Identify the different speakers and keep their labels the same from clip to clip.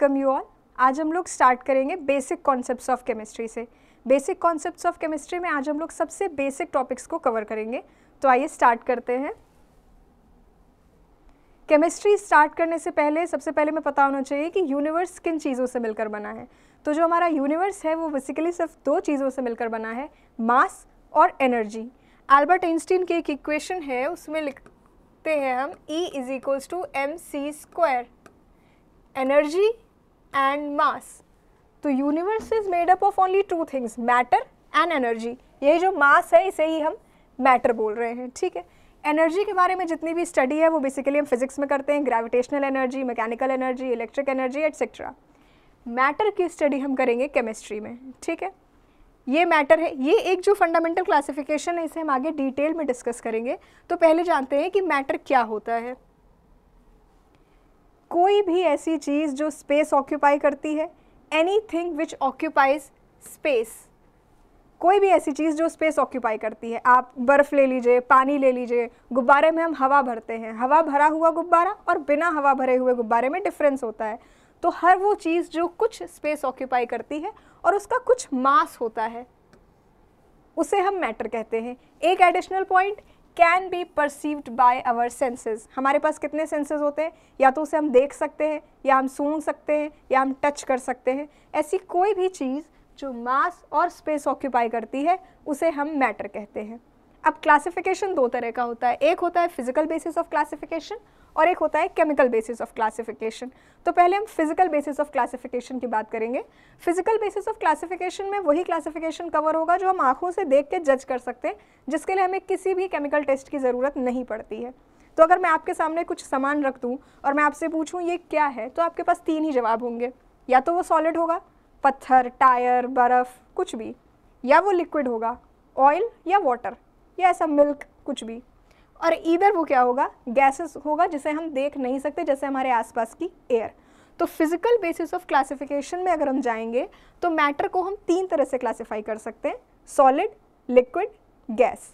Speaker 1: welcome you all आज हम लोग स्टार्ट करेंगे बेसिक कॉन्सेप्ट्स ऑफ केमिस्ट्री से बेसिक कॉन्सेप्ट्स ऑफ केमिस्ट्री में आज हम लोग सबसे बेसिक टॉपिक्स को कवर करेंगे तो आइए स्टार्ट करते हैं केमिस्ट्री स्टार्ट करने से पहले सबसे पहले मैं पता होना चाहिए कि यूनिवर्स किन चीज़ों से मिलकर बना है तो जो हमारा यूनिवर्स है वो बेसिकली सिर्फ दो चीज़ों से मिलकर बना है मास और एनर्जी एल्बर्ट आइंस्टीन की एक इक्वेशन है उसमें लिखते हैं हम E is equals to M C square energy and mass तो universe is made up of only two things matter and energy ये जो मास है इसे ही हम मैटर बोल रहे हैं ठीक है एनर्जी के बारे में जितनी भी स्टडी है वो बेसिकली हम फिजिक्स में करते हैं gravitational energy mechanical energy electric energy etcetera matter की स्टडी हम करेंगे केमिस्ट्री में ठीक है ये मैटर है ये एक जो फंडामेंटल क्लासिफिकेशन है इसे हम आगे डिटेल में डिस्कस करेंगे तो पहले जानते हैं कि मैटर क्या होता है कोई भी ऐसी चीज़ जो स्पेस ऑक्यूपाई करती है anything which occupies space कोई भी ऐसी चीज़ जो स्पेस ऑक्यूपाई करती है आप बर्फ़ ले लीजिए पानी ले लीजिए गुब्बारे में हम हवा भरते हैं हवा भरा हुआ गुब्बारा और बिना हवा भरे हुए गुब्बारे में डिफरेंस होता है तो हर वो चीज़ जो कुछ स्पेस ऑक्यूपाई करती है और उसका कुछ मास होता है उसे हम मैटर कहते हैं एक additional point can be perceived by our senses हमारे पास कितने सेंसेस होते हैं या तो उसे हम देख सकते हैं या हम सूंघ सकते हैं या हम टच कर सकते हैं ऐसी कोई भी चीज़ जो मास और स्पेस ऑक्यूपाई करती है उसे हम मैटर कहते हैं अब क्लासिफिकेशन दो तरह का होता है एक होता है फिजिकल बेसिस ऑफ क्लासिफिकेशन और एक होता है केमिकल बेसिस ऑफ क्लासिफिकेशन तो पहले हम फिजिकल बेसिस ऑफ क्लासिफिकेशन की बात करेंगे फिजिकल बेसिस ऑफ क्लासिफिकेशन में वही क्लासिफिकेशन कवर होगा जो हम आंखों से देख के जज कर सकते हैं जिसके लिए हमें किसी भी केमिकल टेस्ट की ज़रूरत नहीं पड़ती है तो अगर मैं आपके सामने कुछ सामान रख दूँ और मैं आपसे पूछूँ ये क्या है तो आपके पास तीन ही जवाब होंगे या तो वो सॉलिड होगा पत्थर टायर बर्फ़ कुछ भी या वो लिक्विड होगा ऑयल या वाटर या ऐसा मिल्क कुछ भी और इधर वो क्या होगा गैसेस होगा जिसे हम देख नहीं सकते जैसे हमारे आसपास की एयर तो फिजिकल बेसिस ऑफ क्लासिफिकेशन में अगर हम जाएंगे तो मैटर को हम तीन तरह से क्लासिफाई कर सकते हैं सॉलिड लिक्विड गैस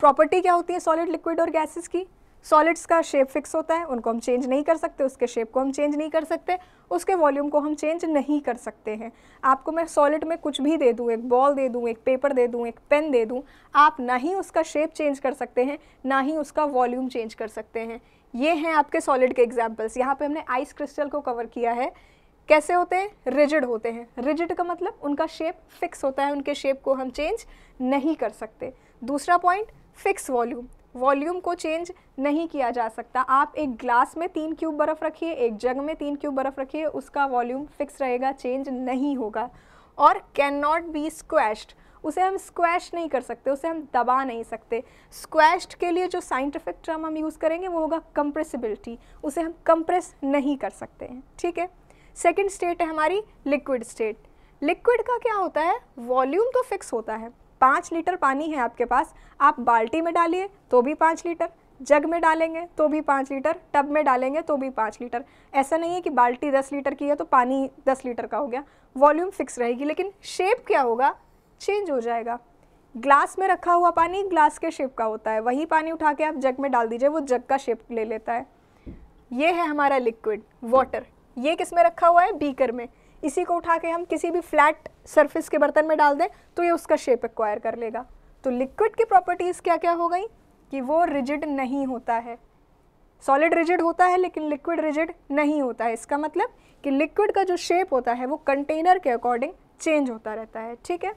Speaker 1: प्रॉपर्टी क्या होती है सॉलिड लिक्विड और गैसेस की सॉलिड्स का शेप फिक्स होता है उनको हम चेंज नहीं कर सकते उसके शेप को हम चेंज नहीं कर सकते उसके वॉल्यूम को हम चेंज नहीं कर सकते हैं आपको मैं सॉलिड में कुछ भी दे दूँ एक बॉल दे दूँ एक पेपर दे दूँ एक पेन दे दूँ आप ना ही उसका शेप चेंज कर सकते हैं ना ही उसका वॉल्यूम चेंज कर सकते हैं ये हैं आपके सॉलिड के एग्जाम्पल्स यहाँ पर हमने आइस क्रिस्टल को कवर किया है कैसे होते हैं रिजिड होते हैं रिजिड का मतलब उनका शेप फिक्स होता है उनके शेप को हम चेंज नहीं कर सकते दूसरा पॉइंट फिक्स वॉल्यूम वॉल्यूम को चेंज नहीं किया जा सकता आप एक ग्लास में तीन क्यूब बर्फ़ रखिए एक जग में तीन क्यूब बर्फ़ रखिए उसका वॉल्यूम फिक्स रहेगा चेंज नहीं होगा और कैन नॉट बी स्क्वैश्ड उसे हम स्क्वैश नहीं कर सकते उसे हम दबा नहीं सकते स्क्वैश्ड के लिए जो साइंटिफिक टर्म हम यूज़ करेंगे वो होगा कंप्रेसिबिलिटी उसे हम कंप्रेस नहीं कर सकते हैं ठीक है सेकेंड स्टेट है हमारी लिक्विड स्टेट लिक्विड का क्या होता है वॉल्यूम तो फिक्स होता है पाँच लीटर पानी है आपके पास आप बाल्टी में डालिए तो भी पाँच लीटर जग में डालेंगे तो भी पाँच लीटर टब में डालेंगे तो भी पाँच लीटर ऐसा नहीं है कि बाल्टी दस लीटर की है तो पानी दस लीटर का हो गया वॉल्यूम फिक्स रहेगी लेकिन शेप क्या होगा चेंज हो जाएगा ग्लास में रखा हुआ पानी ग्लास के शेप का होता है वही पानी उठा के आप जग में डाल दीजिए वो जग का शेप ले लेता है ये है हमारा लिक्विड वाटर ये किस में रखा हुआ है बीकर में इसी को उठा के हम किसी भी फ्लैट सरफेस के बर्तन में डाल दें तो ये उसका शेप एक्वायर कर लेगा तो लिक्विड की प्रॉपर्टीज़ क्या क्या हो गई कि वो रिजिड नहीं होता है सॉलिड रिजिड होता है लेकिन लिक्विड रिजिड नहीं होता है इसका मतलब कि लिक्विड का जो शेप होता है वो कंटेनर के अकॉर्डिंग चेंज होता रहता है ठीक है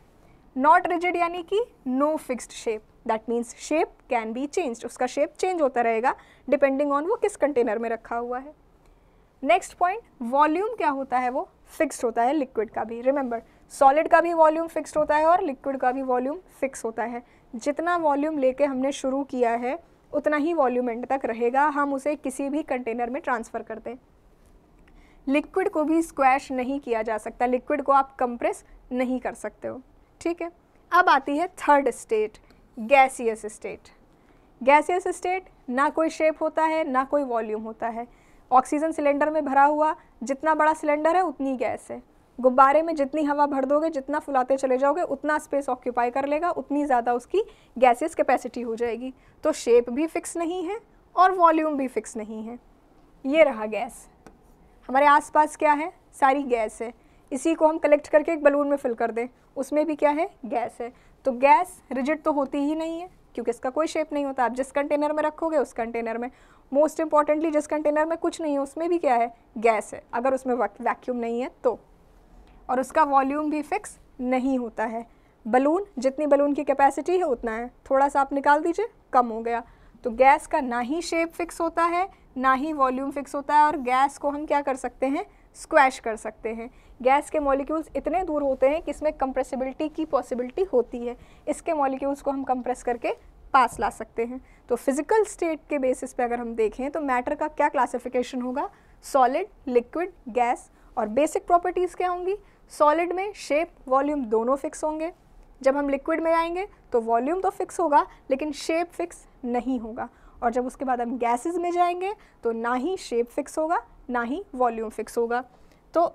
Speaker 1: नॉट रिजिड यानी कि no fixed shape that means shape can be change उसका शेप चेंज होता रहेगा डिपेंडिंग ऑन वो किस कंटेनर में रखा हुआ है नेक्स्ट पॉइंट वॉल्यूम क्या होता है वो फिक्स्ड होता है लिक्विड का भी रिमेंबर सॉलिड का भी वॉल्यूम फिक्स्ड होता है और लिक्विड का भी वॉल्यूम फिक्स होता है जितना वॉल्यूम लेके हमने शुरू किया है उतना ही वॉल्यूम एंड तक रहेगा हम उसे किसी भी कंटेनर में ट्रांसफ़र करते दें लिक्विड को भी स्क्वैश नहीं किया जा सकता लिक्विड को आप कंप्रेस नहीं कर सकते हो ठीक है अब आती है third state gaseous state gaseous state ना कोई शेप होता है ना कोई वॉल्यूम होता है ऑक्सीजन सिलेंडर में भरा हुआ जितना बड़ा सिलेंडर है उतनी गैस है गुब्बारे में जितनी हवा भर दोगे जितना फुलाते चले जाओगे उतना स्पेस ऑक्यूपाई कर लेगा उतनी ज़्यादा उसकी गैसेस कैपेसिटी हो जाएगी तो शेप भी फिक्स नहीं है और वॉल्यूम भी फिक्स नहीं है ये रहा गैस हमारे आसपास क्या है सारी गैस है इसी को हम कलेक्ट करके एक बलून में फिल कर दें उसमें भी क्या है गैस है तो गैस रिजिड तो होती ही नहीं है क्योंकि इसका कोई शेप नहीं होता आप जिस कंटेनर में रखोगे उस कंटेनर में मोस्ट इंपॉर्टेंटली जिस कंटेनर में कुछ नहीं है उसमें भी क्या है गैस है अगर उसमें वैक्यूम नहीं है तो और उसका वॉल्यूम भी फिक्स नहीं होता है बलून जितनी बलून की कैपेसिटी है उतना है थोड़ा सा आप निकाल दीजिए कम हो गया तो गैस का ना ही शेप फिक्स होता है ना ही वॉल्यूम फिक्स होता है और गैस को हम क्या कर सकते हैं स्क्वैश कर सकते हैं गैस के मॉलिक्यूल्स इतने दूर होते हैं कि इसमें कंप्रेसिबिलिटी की पॉसिबिलिटी होती है इसके मॉलिक्यूल्स को हम कंप्रेस करके पास ला सकते हैं तो फिजिकल स्टेट के बेसिस पे अगर हम देखें तो मैटर का क्या क्लासिफिकेशन होगा सॉलिड लिक्विड गैस और बेसिक प्रॉपर्टीज़ क्या होंगी सॉलिड में शेप वॉल्यूम दोनों फिक्स होंगे जब हम लिक्विड में आएंगे तो वॉल्यूम तो फिक्स होगा लेकिन शेप फिक्स नहीं होगा और जब उसके बाद हम गैसेस में जाएंगे तो ना ही शेप फिक्स होगा ना ही वॉल्यूम फिक्स होगा तो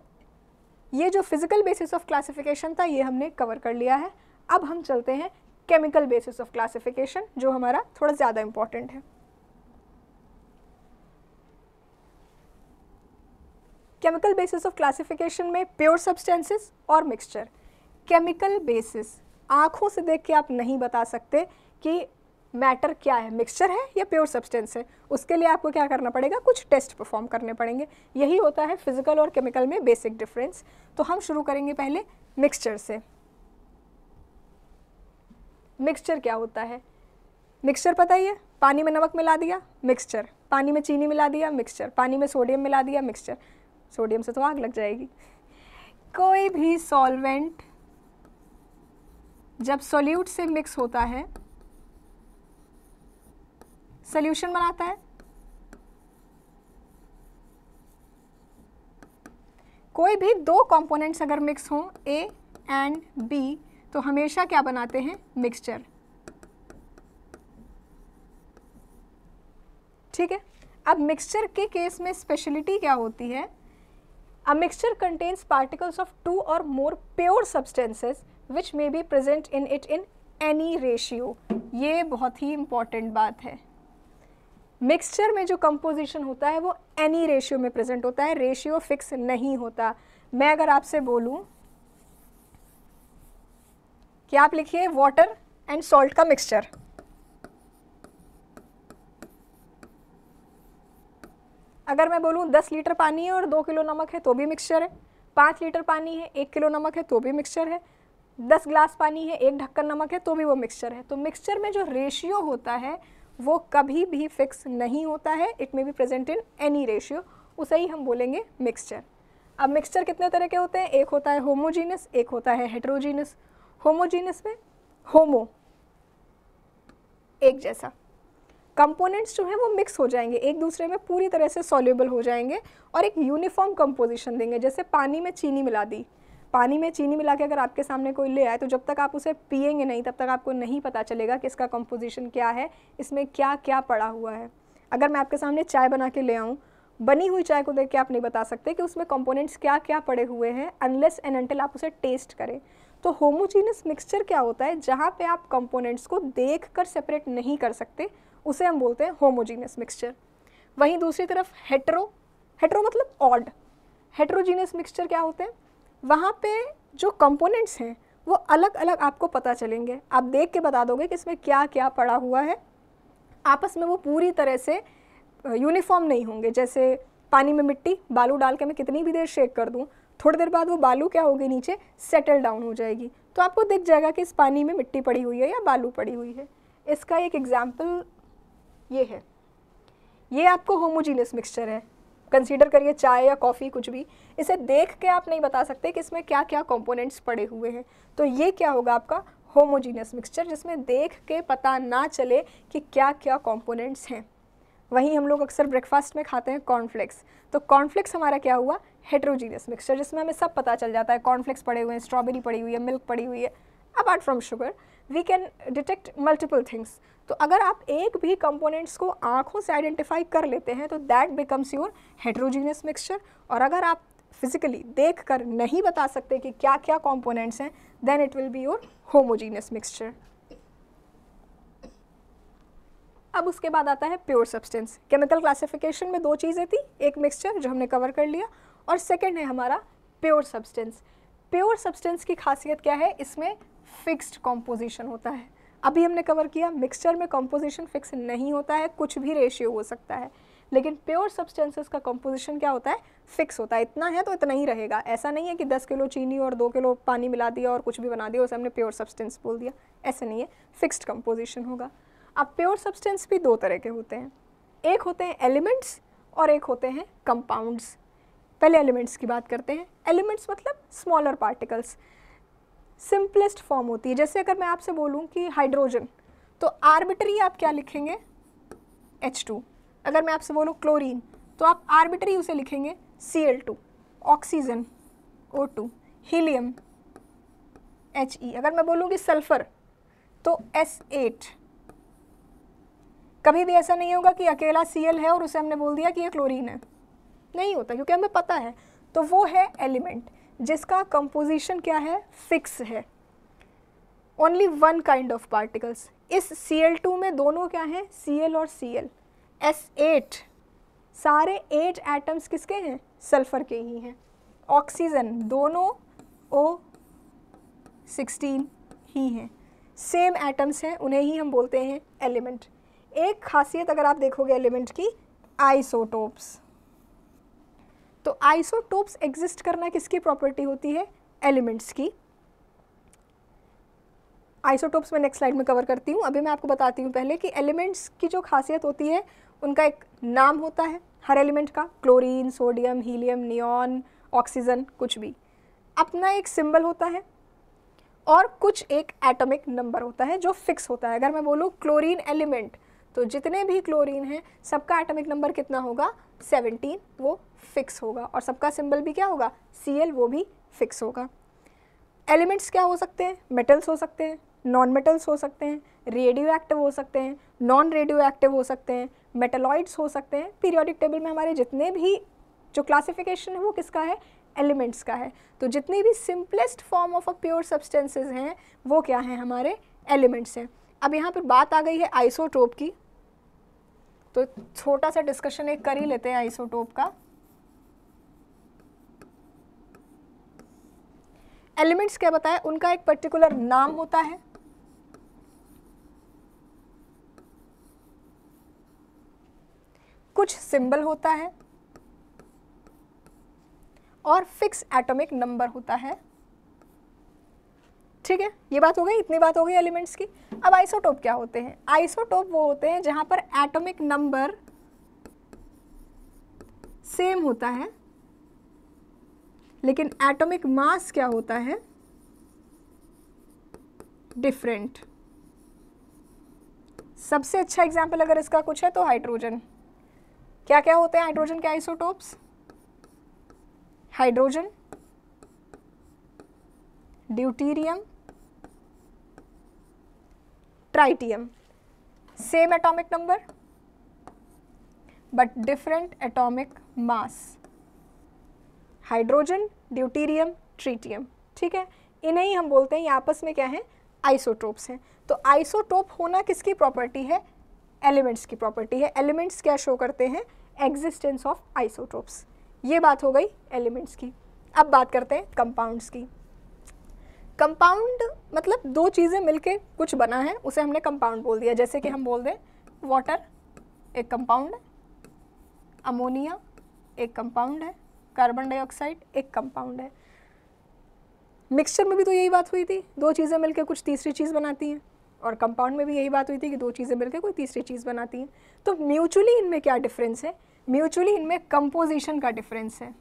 Speaker 1: ये जो फिज़िकल बेसिस ऑफ क्लासिफिकेशन था ये हमने कवर कर लिया है अब हम चलते हैं केमिकल बेसिस ऑफ क्लासिफिकेशन जो हमारा थोड़ा ज़्यादा इम्पॉर्टेंट है केमिकल बेसिस ऑफ क्लासिफिकेशन में प्योर सब्सटेंसेस और मिक्सचर केमिकल बेसिस आँखों से देख के आप नहीं बता सकते कि मैटर क्या है मिक्सचर है या प्योर सब्सटेंस है उसके लिए आपको क्या करना पड़ेगा कुछ टेस्ट परफॉर्म करने पड़ेंगे यही होता है फिजिकल और केमिकल में बेसिक डिफरेंस तो हम शुरू करेंगे पहले मिक्सचर से मिक्सचर क्या होता है मिक्सचर पता ही है पानी में नमक मिला दिया मिक्सचर पानी में चीनी मिला दिया मिक्सचर पानी में सोडियम मिला दिया मिक्सचर सोडियम से तो आग लग जाएगी कोई भी सॉल्वेंट जब सोल्यूट से मिक्स होता है सोल्यूशन बनाता है कोई भी दो कंपोनेंट्स अगर मिक्स हों ए एंड बी तो हमेशा क्या बनाते हैं मिक्सचर ठीक है अब मिक्सचर के केस में स्पेशलिटी क्या होती है a mixture contains particles of two or more pure substances which may be present in it in any ratio ये बहुत ही इंपॉर्टेंट बात है मिक्सचर में जो कंपोजिशन होता है वो एनी रेशियो में प्रेजेंट होता है रेशियो फिक्स नहीं होता मैं अगर आपसे बोलूँ कि आप लिखिए वाटर एंड सॉल्ट का मिक्सचर अगर मैं बोलूँ दस लीटर पानी है और दो किलो नमक है तो भी मिक्सचर है पाँच लीटर पानी है एक किलो नमक है तो भी मिक्सचर है दस ग्लास पानी है एक ढक्कन नमक है तो भी वो मिक्सचर है तो मिक्सचर में जो रेशियो होता है वो कभी भी फिक्स नहीं होता है it may be present in any ratio उसे ही हम बोलेंगे मिक्सचर अब मिक्सचर कितने तरह के होते हैं एक होता है होमोजीनस एक होता है हेट्रोजीनस होमोजीनस में होमो एक जैसा कंपोनेंट्स जो हैं वो मिक्स हो जाएंगे एक दूसरे में पूरी तरह से सॉल्यूबल हो जाएंगे और एक यूनिफॉर्म कंपोजिशन देंगे जैसे पानी में चीनी मिला दी पानी में चीनी मिला के अगर आपके सामने कोई ले आए तो जब तक आप उसे पिएंगे नहीं तब तक आपको नहीं पता चलेगा कि इसका कंपोजिशन क्या है इसमें क्या क्या पड़ा हुआ है अगर मैं आपके सामने चाय बना के ले आऊँ बनी हुई चाय को देख के आप नहीं बता सकते कि उसमें कंपोनेंट्स क्या क्या पड़े हुए हैं अनलेस एंड अनटिल आप उसे टेस्ट करें तो होमोजीनियस मिक्सचर क्या होता है जहाँ पे आप कंपोनेंट्स को देख कर सेपरेट नहीं कर सकते उसे हम बोलते हैं होमोजीनियस मिक्सचर वहीं दूसरी तरफ हेटरो हेटरो मतलब ऑड हेट्रोजीनियस मिक्सचर क्या होते हैं वहाँ पे जो कंपोनेंट्स हैं वो अलग अलग आपको पता चलेंगे आप देख के बता दोगे कि इसमें क्या क्या पड़ा हुआ है आपस में वो पूरी तरह से यूनिफॉर्म नहीं होंगे जैसे पानी में मिट्टी बालू डाल के मैं कितनी भी देर शेक कर दूँ थोड़ी देर बाद वो बालू क्या होगी नीचे सेटल डाउन हो जाएगी तो आपको दिख जाएगा कि इस पानी में मिट्टी पड़ी हुई है या बालू पड़ी हुई है इसका एक एग्ज़ाम्पल ये है ये आपको होमोजीनियस मिक्सचर है कंसीडर करिए चाय या कॉफ़ी कुछ भी इसे देख के आप नहीं बता सकते कि इसमें क्या क्या कंपोनेंट्स पड़े हुए हैं तो ये क्या होगा आपका होमोजीनियस मिक्सचर जिसमें देख के पता ना चले कि क्या क्या कंपोनेंट्स हैं वहीं हम लोग अक्सर ब्रेकफास्ट में खाते हैं कॉर्नफ्लेक्स तो कॉर्नफ्लेक्स हमारा क्या हुआ हेट्रोजीनियस मिक्सचर जिसमें हमें सब पता चल जाता है कॉर्नफ्लेक्स पड़े हुए हैं स्ट्रॉबेरी पड़ी हुई है मिल्क पड़ी हुई है apart from sugar we can detect multiple things तो अगर आप एक भी कंपोनेंट्स को आँखों से आइडेंटिफाई कर लेते हैं तो that becomes your heterogeneous mixture और अगर आप फिजिकली देख कर नहीं बता सकते कि क्या क्या कॉम्पोनेंट्स हैं then it will be your homogeneous mixture अब उसके बाद आता है प्योर सब्सटेंस केमिकल क्लासिफिकेशन में दो चीज़ें थी एक मिक्सचर जो हमने कवर कर लिया और सेकेंड है हमारा प्योर सब्सटेंस प्योर सब्सटेंस की खासियत क्या है इसमें फिक्स्ड कॉम्पोजिशन होता है अभी हमने कवर किया मिक्सचर में कॉम्पोजिशन फिक्स नहीं होता है कुछ भी रेशियो हो सकता है लेकिन प्योर सब्सटेंसेस का कॉम्पोजिशन क्या होता है फिक्स होता है इतना है तो इतना ही रहेगा ऐसा नहीं है कि 10 किलो चीनी और 2 किलो पानी मिला दिया और कुछ भी बना दिया उसे हमने प्योर सब्सटेंस बोल दिया ऐसा नहीं है फिक्स्ड कम्पोजिशन होगा अब प्योर सब्सटेंस भी दो तरह के होते हैं एक होते हैं एलिमेंट्स और एक होते हैं कंपाउंड्स पहले एलिमेंट्स की बात करते हैं एलिमेंट्स मतलब स्मॉलर पार्टिकल्स सिंपलेस्ट फॉर्म होती है जैसे अगर मैं आपसे बोलूँ कि हाइड्रोजन तो आर्बिटरी आप क्या लिखेंगे H2 अगर मैं आपसे बोलूँ क्लोरीन तो आप आर्बिटरी उसे लिखेंगे Cl2 ऑक्सीजन O2 हीलियम ई अगर मैं बोलूँगी सल्फ़र तो S8 कभी भी ऐसा नहीं होगा कि अकेला सी है और उसे हमने बोल दिया कि ये क्लोरीन है नहीं होता क्योंकि हमें पता है तो वो है एलिमेंट जिसका कंपोजिशन क्या है फिक्स है only one kind of particles इस सी एल टू में दोनों क्या हैं सी एल और सी एल एस एट सारे एट एटम्स किसके हैं सल्फर के ही हैं ऑक्सीजन दोनों ओ सिक्सटीन ही हैं सेम एटम्स हैं उन्हें ही हम बोलते हैं एलिमेंट एक खासियत अगर आप देखोगे एलिमेंट की आइसोटोप्स तो आइसोटोप्स एग्जिस्ट करना किसकी प्रॉपर्टी होती है एलिमेंट्स की आइसोटोप्स मैं नेक्स्ट स्लाइड में कवर करती हूँ अभी मैं आपको बताती हूँ पहले कि एलिमेंट्स की जो खासियत होती है उनका एक नाम होता है हर एलिमेंट का chlorine sodium helium neon oxygen कुछ भी अपना एक सिंबल होता है और कुछ एक एटॉमिक नंबर होता है जो फिक्स होता है अगर मैं बोलूँ क्लोरीन एलिमेंट तो जितने भी क्लोरीन हैं सबका एटॉमिक नंबर कितना होगा 17 वो फिक्स होगा और सबका सिंबल भी क्या होगा सी वो भी फिक्स होगा एलिमेंट्स क्या हो सकते हैं मेटल्स हो सकते हैं नॉन मेटल्स हो सकते हैं रेडियो एक्टिव हो सकते हैं नॉन रेडियो एक्टिव हो सकते हैं मेटलॉइड्स हो सकते हैं पीरियोडिक टेबल में हमारे जितने भी जो क्लासिफिकेशन है वो किसका है एलिमेंट्स का है तो जितनी भी simplest form of a pure substances हैं वो क्या हैं हमारे एलिमेंट्स हैं अब यहाँ पर बात आ गई है आइसोटोप की तो छोटा सा डिस्कशन एक कर ही लेते हैं आइसोटोप का एलिमेंट्स क्या बताए उनका एक पर्टिकुलर नाम होता है कुछ सिंबल होता है और फिक्स एटॉमिक नंबर होता है ठीक है ये बात हो गई इतनी बात हो गई एलिमेंट्स की अब आइसोटोप क्या होते हैं आइसोटोप वो होते हैं जहाँ पर एटॉमिक नंबर सेम होता है लेकिन एटॉमिक मास क्या होता है डिफरेंट सबसे अच्छा एग्जाम्पल अगर इसका कुछ है तो हाइड्रोजन क्या क्या होते हैं हाइड्रोजन के isotopes hydrogen deuterium tritium same atomic number but different atomic mass hydrogen deuterium tritium ठीक है इन्हें ही हम बोलते हैं ये आपस में क्या है आइसोटोप्स हैं तो आइसोटोप होना किसकी प्रॉपर्टी है एलिमेंट्स की प्रॉपर्टी है एलिमेंट्स क्या शो करते हैं एग्जिस्टेंस ऑफ आइसोटोप्स ये बात हो गई एलिमेंट्स की अब बात करते हैं कंपाउंड्स की कंपाउंड मतलब दो चीज़ें मिलके कुछ बना है उसे हमने कंपाउंड बोल दिया जैसे कि हम बोल दें वाटर एक कंपाउंड अमोनिया एक कंपाउंड है कार्बन डाइऑक्साइड एक कंपाउंड है मिक्सचर में भी तो यही बात हुई थी दो चीज़ें मिलकर कुछ तीसरी चीज़ बनाती हैं और कंपाउंड में भी यही बात हुई थी कि दो चीज़ें मिलकर कोई तीसरी चीज़ बनाती हैं तो म्यूचुअली इनमें क्या डिफरेंस है म्यूचुअली इनमें कंपोजिशन का डिफरेंस है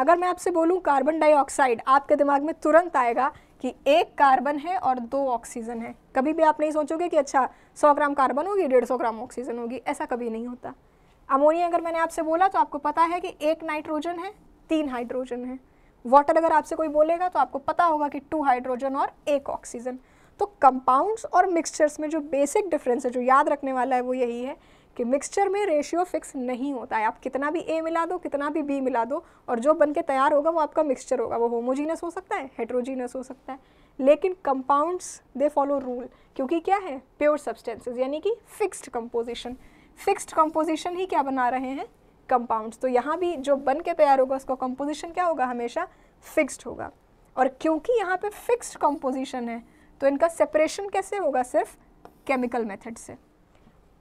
Speaker 1: अगर मैं आपसे बोलूँ कार्बन डाइऑक्साइड आपके दिमाग में तुरंत आएगा कि एक कार्बन है और दो ऑक्सीजन है कभी भी आप नहीं सोचोगे कि अच्छा सौ ग्राम कार्बन होगी डेढ़ सौ ग्राम ऑक्सीजन होगी ऐसा कभी नहीं होता अमोनिया अगर मैंने आपसे बोला तो आपको पता है कि एक नाइट्रोजन है तीन हाइड्रोजन है वाटर अगर आपसे कोई बोलेगा तो आपको पता होगा कि टू हाइड्रोजन और एक ऑक्सीजन तो कंपाउंड्स और मिक्सचर्स में जो बेसिक डिफरेंस है जो याद रखने वाला है वो यही है कि मिक्सचर में रेशियो फिक्स नहीं होता है आप कितना भी ए मिला दो कितना भी बी मिला दो और जो बन के तैयार होगा वो आपका मिक्सचर होगा वो होमोजीनस हो सकता है हेट्रोजीनस हो सकता है लेकिन कंपाउंड्स दे फॉलो रूल क्योंकि क्या है प्योर सब्सटेंसेज यानी कि फिक्स्ड कंपोजिशन फिक्स्ड कंपोजिशन ही क्या बना रहे हैं कंपाउंड्स तो यहाँ भी जो बन के तैयार होगा उसका कंपोजिशन क्या होगा हमेशा फिक्स्ड होगा और क्योंकि यहाँ पे फिक्स्ड कंपोजिशन है तो इनका सेपरेशन कैसे होगा सिर्फ केमिकल मेथड से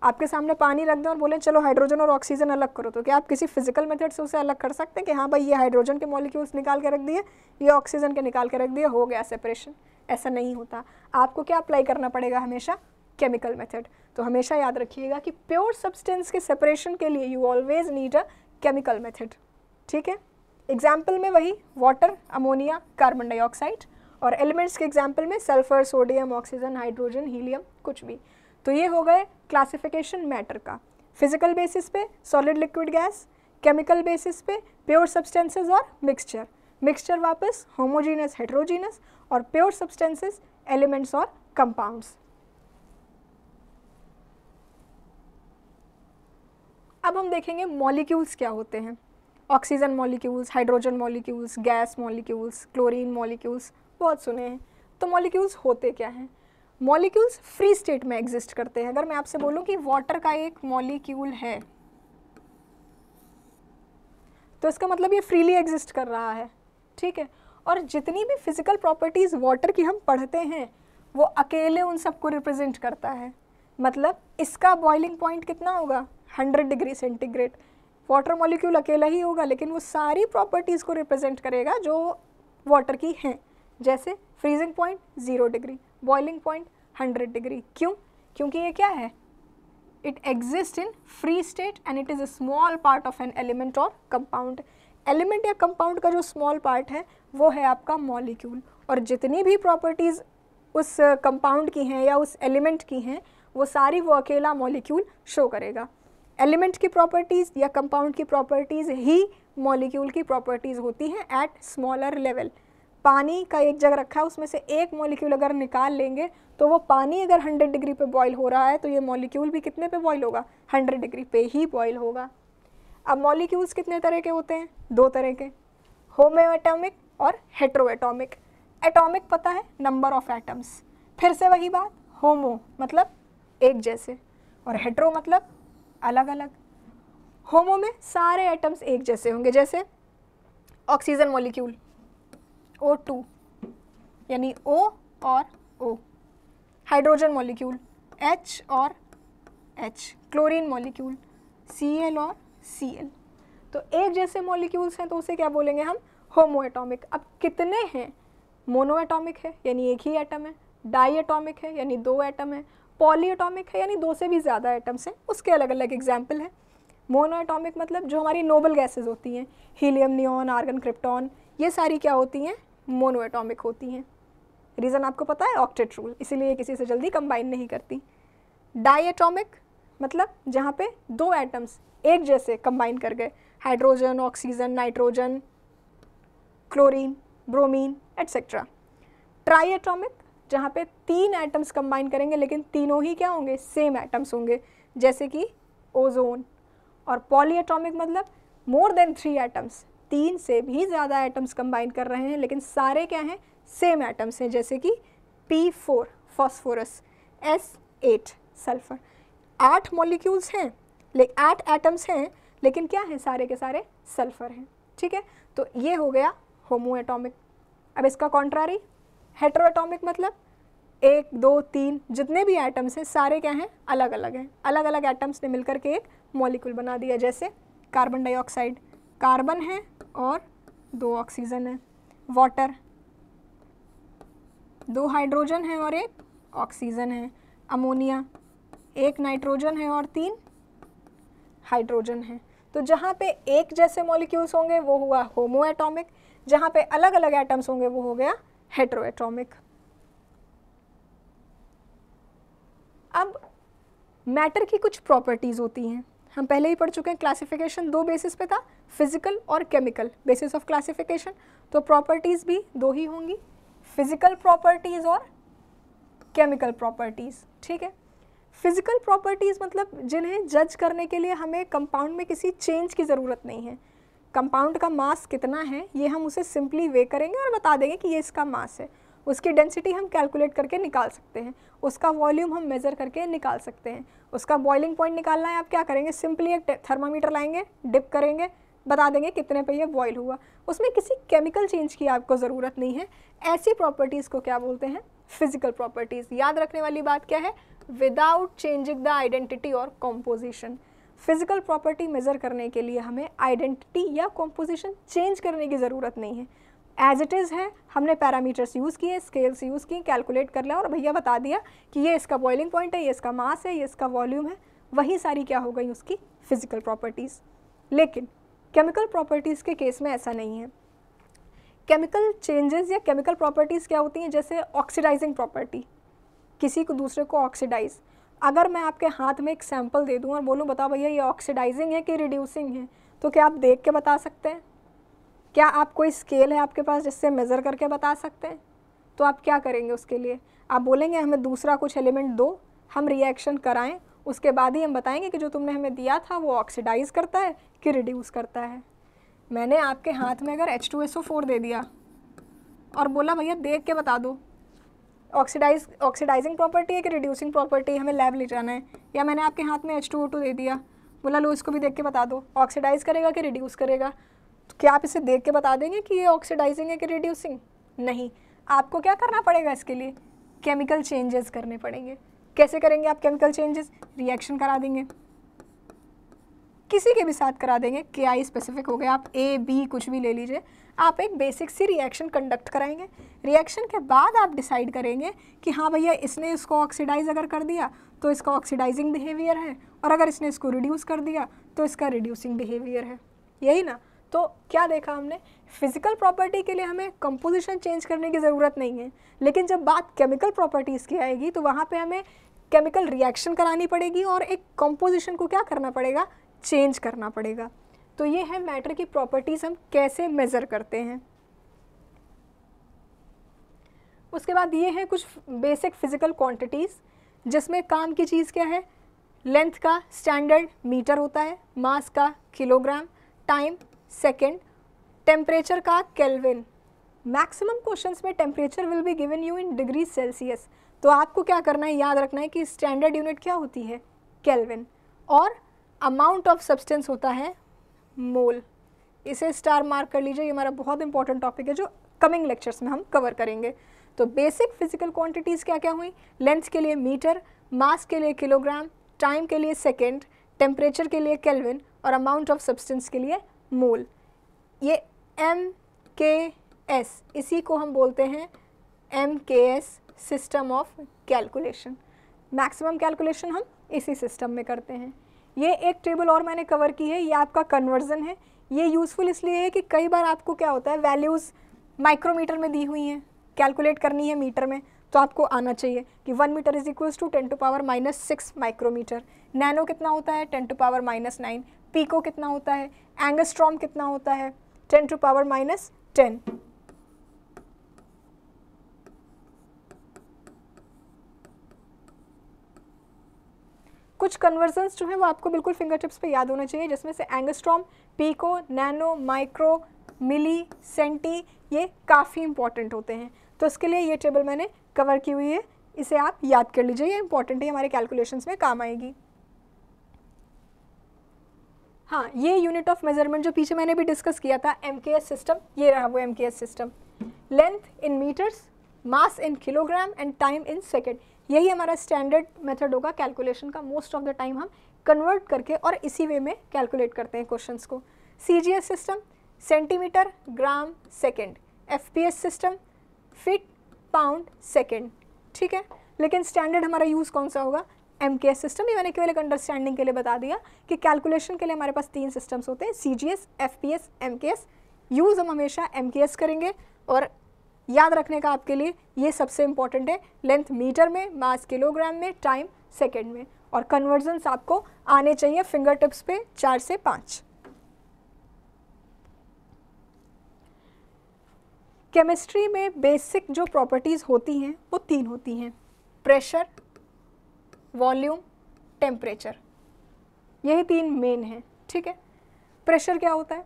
Speaker 1: आपके सामने पानी रख दें और बोले चलो हाइड्रोजन और ऑक्सीजन अलग करो तो क्या आप किसी फिजिकल मेथड से उसे अलग कर सकते हैं कि हाँ भाई ये हाइड्रोजन के मॉलिक्यूल्स निकाल के रख दिए ये ऑक्सीजन के निकाल के रख दिए हो गया सेपरेशन ऐसा नहीं होता आपको क्या अप्लाई करना पड़ेगा हमेशा केमिकल मेथड तो हमेशा याद रखिएगा कि प्योर सब्सटेंस के सेपरेशन के लिए you always need a chemical method ठीक है एग्जाम्पल में वही वाटर अमोनिया कार्बन डाइऑक्साइड और एलिमेंट्स के एग्जाम्पल में sulphur sodium oxygen hydrogen helium कुछ भी तो ये हो गए क्लासिफिकेशन मैटर का फिजिकल बेसिस पे solid liquid gas chemical basis पे प्योर सब्सटेंसेस और मिक्सचर मिक्सचर वापस होमोजीनस हेट्रोजीनस और प्योर सब्सटेंसेस एलिमेंट्स और कंपाउंड्स अब हम देखेंगे मॉलिक्यूल्स क्या होते हैं oxygen molecules hydrogen molecules gas molecules chlorine molecules बहुत सुने हैं तो मॉलिक्यूल्स होते क्या हैं मॉलिक्यूल्स फ्री स्टेट में एग्जिस्ट करते हैं अगर मैं आपसे बोलूं कि वाटर का एक मॉलिक्यूल है तो इसका मतलब ये फ्रीली एग्जिस्ट कर रहा है ठीक है और जितनी भी फिजिकल प्रॉपर्टीज़ वाटर की हम पढ़ते हैं वो अकेले उन सबको रिप्रेजेंट करता है मतलब इसका बॉइलिंग पॉइंट कितना होगा 100 डिग्री सेंटीग्रेड वाटर मॉलिक्यूल अकेला ही होगा लेकिन वो सारी प्रॉपर्टीज़ को रिप्रेजेंट करेगा जो वाटर की हैं जैसे freezing point zero degree boiling point 100 degree क्यों क्योंकि ये क्या है it exist in free state and it is a small part of an element और कंपाउंड एलिमेंट या कंपाउंड का जो स्मॉल पार्ट है वो है आपका मॉलिक्यूल और जितनी भी प्रॉपर्टीज़ उस कंपाउंड uh, की हैं या उस एलिमेंट की हैं वो सारी वो अकेला मॉलिक्यूल शो करेगा एलिमेंट की प्रॉपर्टीज़ या कंपाउंड की प्रॉपर्टीज़ ही मॉलिक्यूल की प्रॉपर्टीज़ होती हैं एट स्मॉलर लेवल पानी का एक जगह रखा है उसमें से एक मॉलिक्यूल अगर निकाल लेंगे तो वो पानी अगर 100 डिग्री पे बॉईल हो रहा है तो ये मॉलिक्यूल भी कितने पे बॉईल होगा 100 डिग्री पे ही बॉईल होगा अब मॉलिक्यूल्स कितने तरह के होते हैं दो तरह के होम्योएटॉमिक और हेट्रोएटॉमिक एटॉमिक पता है नंबर ऑफ एटम्स फिर से वही बात होमो मतलब एक जैसे और हेट्रो मतलब अलग अलग होमो में सारे एटम्स एक जैसे होंगे जैसे ऑक्सीजन मॉलिक्यूल ओ टू यानी ओ और ओ हाइड्रोजन मॉलिक्यूल एच और एच क्लोरीन मॉलिक्यूल एल और सी एल तो एक जैसे मॉलिक्यूल्स हैं तो उसे क्या बोलेंगे हम होमो अब कितने हैं मोनो है यानी एक ही एटम है डाईएटॉमिक है यानी दो एटम है पॉली है यानी दो से भी ज़्यादा एटम्स हैं उसके अलग अलग एग्जाम्पल हैं मोनो मतलब जो हमारी नोबल गैसेज होती हैं हीलियम नियॉन आर्गन क्रिप्टॉन ये सारी क्या होती हैं मोनोएटॉमिक होती हैं रीज़न आपको पता है ऑक्टेट रूल इसीलिए किसी से जल्दी कंबाइन नहीं करती डाईएटॉमिक मतलब जहाँ पे दो एटम्स एक जैसे कंबाइन कर गए hydrogen oxygen nitrogen chlorine bromine etcetera triatomic जहाँ पे तीन एटम्स कंबाइन करेंगे लेकिन तीनों ही क्या होंगे सेम एटम्स होंगे जैसे कि ओजोन और पॉलीएटॉमिक मतलब मोर देन थ्री एटम्स तीन से भी ज़्यादा एटम्स कंबाइन कर रहे हैं लेकिन सारे क्या हैं सेम एटम्स हैं जैसे कि P four phosphorus S eight sulphur आठ मॉलिक्यूल्स हैं ले आठ एटम्स हैं लेकिन क्या हैं सारे के सारे सल्फर हैं ठीक है तो ये हो गया होमो एटॉमिक अब इसका कॉन्ट्रारी हेट्रो मतलब एक दो तीन जितने भी एटम्स हैं सारे क्या हैं अलग अलग हैं अलग अलग एटम्स ने मिलकर के एक मॉलिक्यूल बना दिया जैसे कार्बन डाइऑक्साइड कार्बन है और दो ऑक्सीजन है वाटर दो हाइड्रोजन है और एक ऑक्सीजन है अमोनिया एक नाइट्रोजन है और तीन हाइड्रोजन है तो जहाँ पे एक जैसे मॉलिक्यूल्स होंगे वो हुआ होमो एटॉमिक जहाँ पे अलग अलग एटम्स होंगे वो हो गया हेट्रो एटॉमिक अब मैटर की कुछ प्रॉपर्टीज़ होती हैं हम पहले ही पढ़ चुके हैं क्लासिफिकेशन दो बेसिस पे था फिजिकल और केमिकल बेसिस ऑफ क्लासिफिकेशन तो प्रॉपर्टीज़ भी दो ही होंगी फिजिकल प्रॉपर्टीज़ और केमिकल प्रॉपर्टीज़ ठीक है फिजिकल प्रॉपर्टीज़ मतलब जिन्हें जज करने के लिए हमें कंपाउंड में किसी चेंज की ज़रूरत नहीं है कंपाउंड का मास कितना है ये हम उसे सिंपली वे करेंगे और बता देंगे कि ये इसका मास है उसकी डेंसिटी हम कैलकुलेट करके निकाल सकते हैं उसका वॉल्यूम हम मेज़र करके निकाल सकते हैं उसका बॉइलिंग पॉइंट निकालना है आप क्या करेंगे सिंपली एक थर्मामीटर लाएंगे डिप करेंगे बता देंगे कितने पे ये बॉयल हुआ उसमें किसी केमिकल चेंज की आपको ज़रूरत नहीं है ऐसी प्रॉपर्टीज़ को क्या बोलते हैं फिजिकल प्रॉपर्टीज़ याद रखने वाली बात क्या है विदाउट चेंजिंग द आइडेंटिटी और कॉम्पोजिशन फिजिकल प्रॉपर्टी मेज़र करने के लिए हमें आइडेंटिटी या कॉम्पोजिशन चेंज करने की ज़रूरत नहीं है एज इट इज़ है हमने पैरामीटर्स यूज़ किए स्केल्स यूज़ किए कैलकुलेट कर लिया और भैया बता दिया कि ये इसका बॉइलिंग पॉइंट है ये इसका मास है ये इसका वॉल्यूम है वही सारी क्या हो गई उसकी फ़िज़िकल प्रॉपर्टीज़ लेकिन केमिकल प्रॉपर्टीज़ के केस में ऐसा नहीं है केमिकल चेंजेस या केमिकल प्रॉपर्टीज़ क्या होती हैं जैसे ऑक्सीडाइजिंग प्रॉपर्टी किसी को दूसरे को ऑक्सीडाइज अगर मैं आपके हाथ में एक सैंपल दे दूँ और बोलूँ बताओ भैया ये ऑक्सीडाइजिंग है कि रिड्यूसिंग है तो क्या आप देख के बता सकते हैं क्या आप कोई स्केल है आपके पास जिससे मेज़र करके बता सकते हैं तो आप क्या करेंगे उसके लिए आप बोलेंगे हमें दूसरा कुछ एलिमेंट दो हम रिएक्शन कराएं उसके बाद ही हम बताएंगे कि जो तुमने हमें दिया था वो ऑक्सीडाइज़ करता है कि रिड्यूस करता है मैंने आपके हाथ में अगर H2SO4 दे दिया और बोला भैया देख के बता दो ऑक्सीडाइज ऑक्सीडाइजिंग प्रॉपर्टी है कि रिड्यूसिंग प्रॉपर्टी हमें लैब ले जाना है या मैंने आपके हाथ में एच टू ओ टू दे दिया बोला लो इसको भी देख के बता दो ऑक्सीडाइज़ करेगा कि रिड्यूस करेगा तो क्या आप इसे देख के बता देंगे कि ये ऑक्सीडाइजिंग है कि रिड्यूसिंग नहीं आपको क्या करना पड़ेगा इसके लिए केमिकल चेंजेस करने पड़ेंगे कैसे करेंगे आप केमिकल चेंजेस रिएक्शन करा देंगे किसी के भी साथ करा देंगे के आई स्पेसिफिक हो गए आप ए बी कुछ भी ले लीजिए आप एक बेसिक सी रिएक्शन कंडक्ट कराएंगे रिएक्शन के बाद आप डिसाइड करेंगे कि हाँ भैया इसने इसको ऑक्सीडाइज अगर कर दिया तो इसका ऑक्सीडाइजिंग बिहेवियर है और अगर इसने इसको रिड्यूस कर दिया तो इसका रिड्यूसिंग बिहेवियर है यही ना तो क्या देखा हमने फिजिकल प्रॉपर्टी के लिए हमें कंपोजिशन चेंज करने की ज़रूरत नहीं है लेकिन जब बात केमिकल प्रॉपर्टीज़ की आएगी तो वहाँ पे हमें केमिकल रिएक्शन करानी पड़ेगी और एक कंपोजिशन को क्या करना पड़ेगा चेंज करना पड़ेगा तो ये है मैटर की प्रॉपर्टीज़ हम कैसे मेज़र करते हैं उसके बाद ये हैं कुछ बेसिक फिज़िकल क्वांटिटीज़ जिसमें काम की चीज़ क्या है लेंथ का स्टैंडर्ड मीटर होता है मास का किलोग्राम टाइम सेकेंड टेम्परेचर का केल्विन मैक्सिमम क्वेश्चंस में temperature will be given you in degree Celsius तो आपको क्या करना है याद रखना है कि स्टैंडर्ड यूनिट क्या होती है केल्विन और अमाउंट ऑफ सब्सटेंस होता है मोल इसे स्टार मार्क कर लीजिए ये हमारा बहुत इंपॉर्टेंट टॉपिक है जो कमिंग लेक्चर्स में हम कवर करेंगे तो बेसिक फिजिकल क्वांटिटीज़ क्या क्या हुई लेंथ के लिए मीटर मास के लिए किलोग्राम टाइम के लिए सेकेंड टेम्परेचर के लिए केल्विन और अमाउंट ऑफ सब्सटेंस के लिए मोल ये एम के एस इसी को हम बोलते हैं M K S system of calculation maximum calculation हम इसी सिस्टम में करते हैं ये एक टेबल और मैंने कवर की है ये आपका कन्वर्जन है ये यूज़फुल इसलिए है कि कई बार आपको क्या होता है वैल्यूज़ माइक्रोमीटर में दी हुई हैं कैलकुलेट करनी है मीटर में तो आपको आना चाहिए कि one metre is equals to ten to power minus six micrometre nano कितना होता है ten to power minus nine pico कितना होता है एंगस्ट्रॉम कितना होता है ten to power minus ten कुछ कन्वर्जन्स जो है वो आपको बिल्कुल फिंगर टिप्स पे याद होना चाहिए जिसमें से angstrom pico nano micro milli centi ये काफ़ी इंपॉर्टेंट होते हैं तो इसके लिए ये टेबल मैंने कवर की हुई है इसे आप याद कर लीजिए ये इंपॉर्टेंट है हमारे कैलकुलेशंस में काम आएगी हाँ ये यूनिट ऑफ मेजरमेंट जो पीछे मैंने भी डिस्कस किया था एम सिस्टम ये रहा वो M system length in metres mass in kilogram and time in second यही हमारा स्टैंडर्ड मेथड होगा कैलकुलेशन का मोस्ट ऑफ द टाइम हम कन्वर्ट करके और इसी वे में कैलकुलेट करते हैं क्वेश्चन को C system centimetre gram second F system feet pound second ठीक है लेकिन स्टैंडर्ड हमारा यूज़ कौन सा होगा एम के एस सिस्टम ये मैंने केवल एक अंडरस्टैंडिंग के लिए बता दिया कि कैलकुलेशन के लिए हमारे पास तीन सिस्टम्स होते हैं C G S F P S M K S use हम हमेशा एम के एस करेंगे और याद रखने का आपके लिए ये सबसे इंपॉर्टेंट है लेंथ मीटर में मास किलोग्राम में टाइम सेकेंड में और कन्वर्जन्स आपको आने चाहिए फिंगर टिप्स पे चार से पाँच केमिस्ट्री में बेसिक जो प्रॉपर्टीज़ होती हैं वो तीन होती हैं प्रेशर वॉल्यूम टेम्परेचर यही तीन मेन हैं ठीक है प्रेशर क्या होता है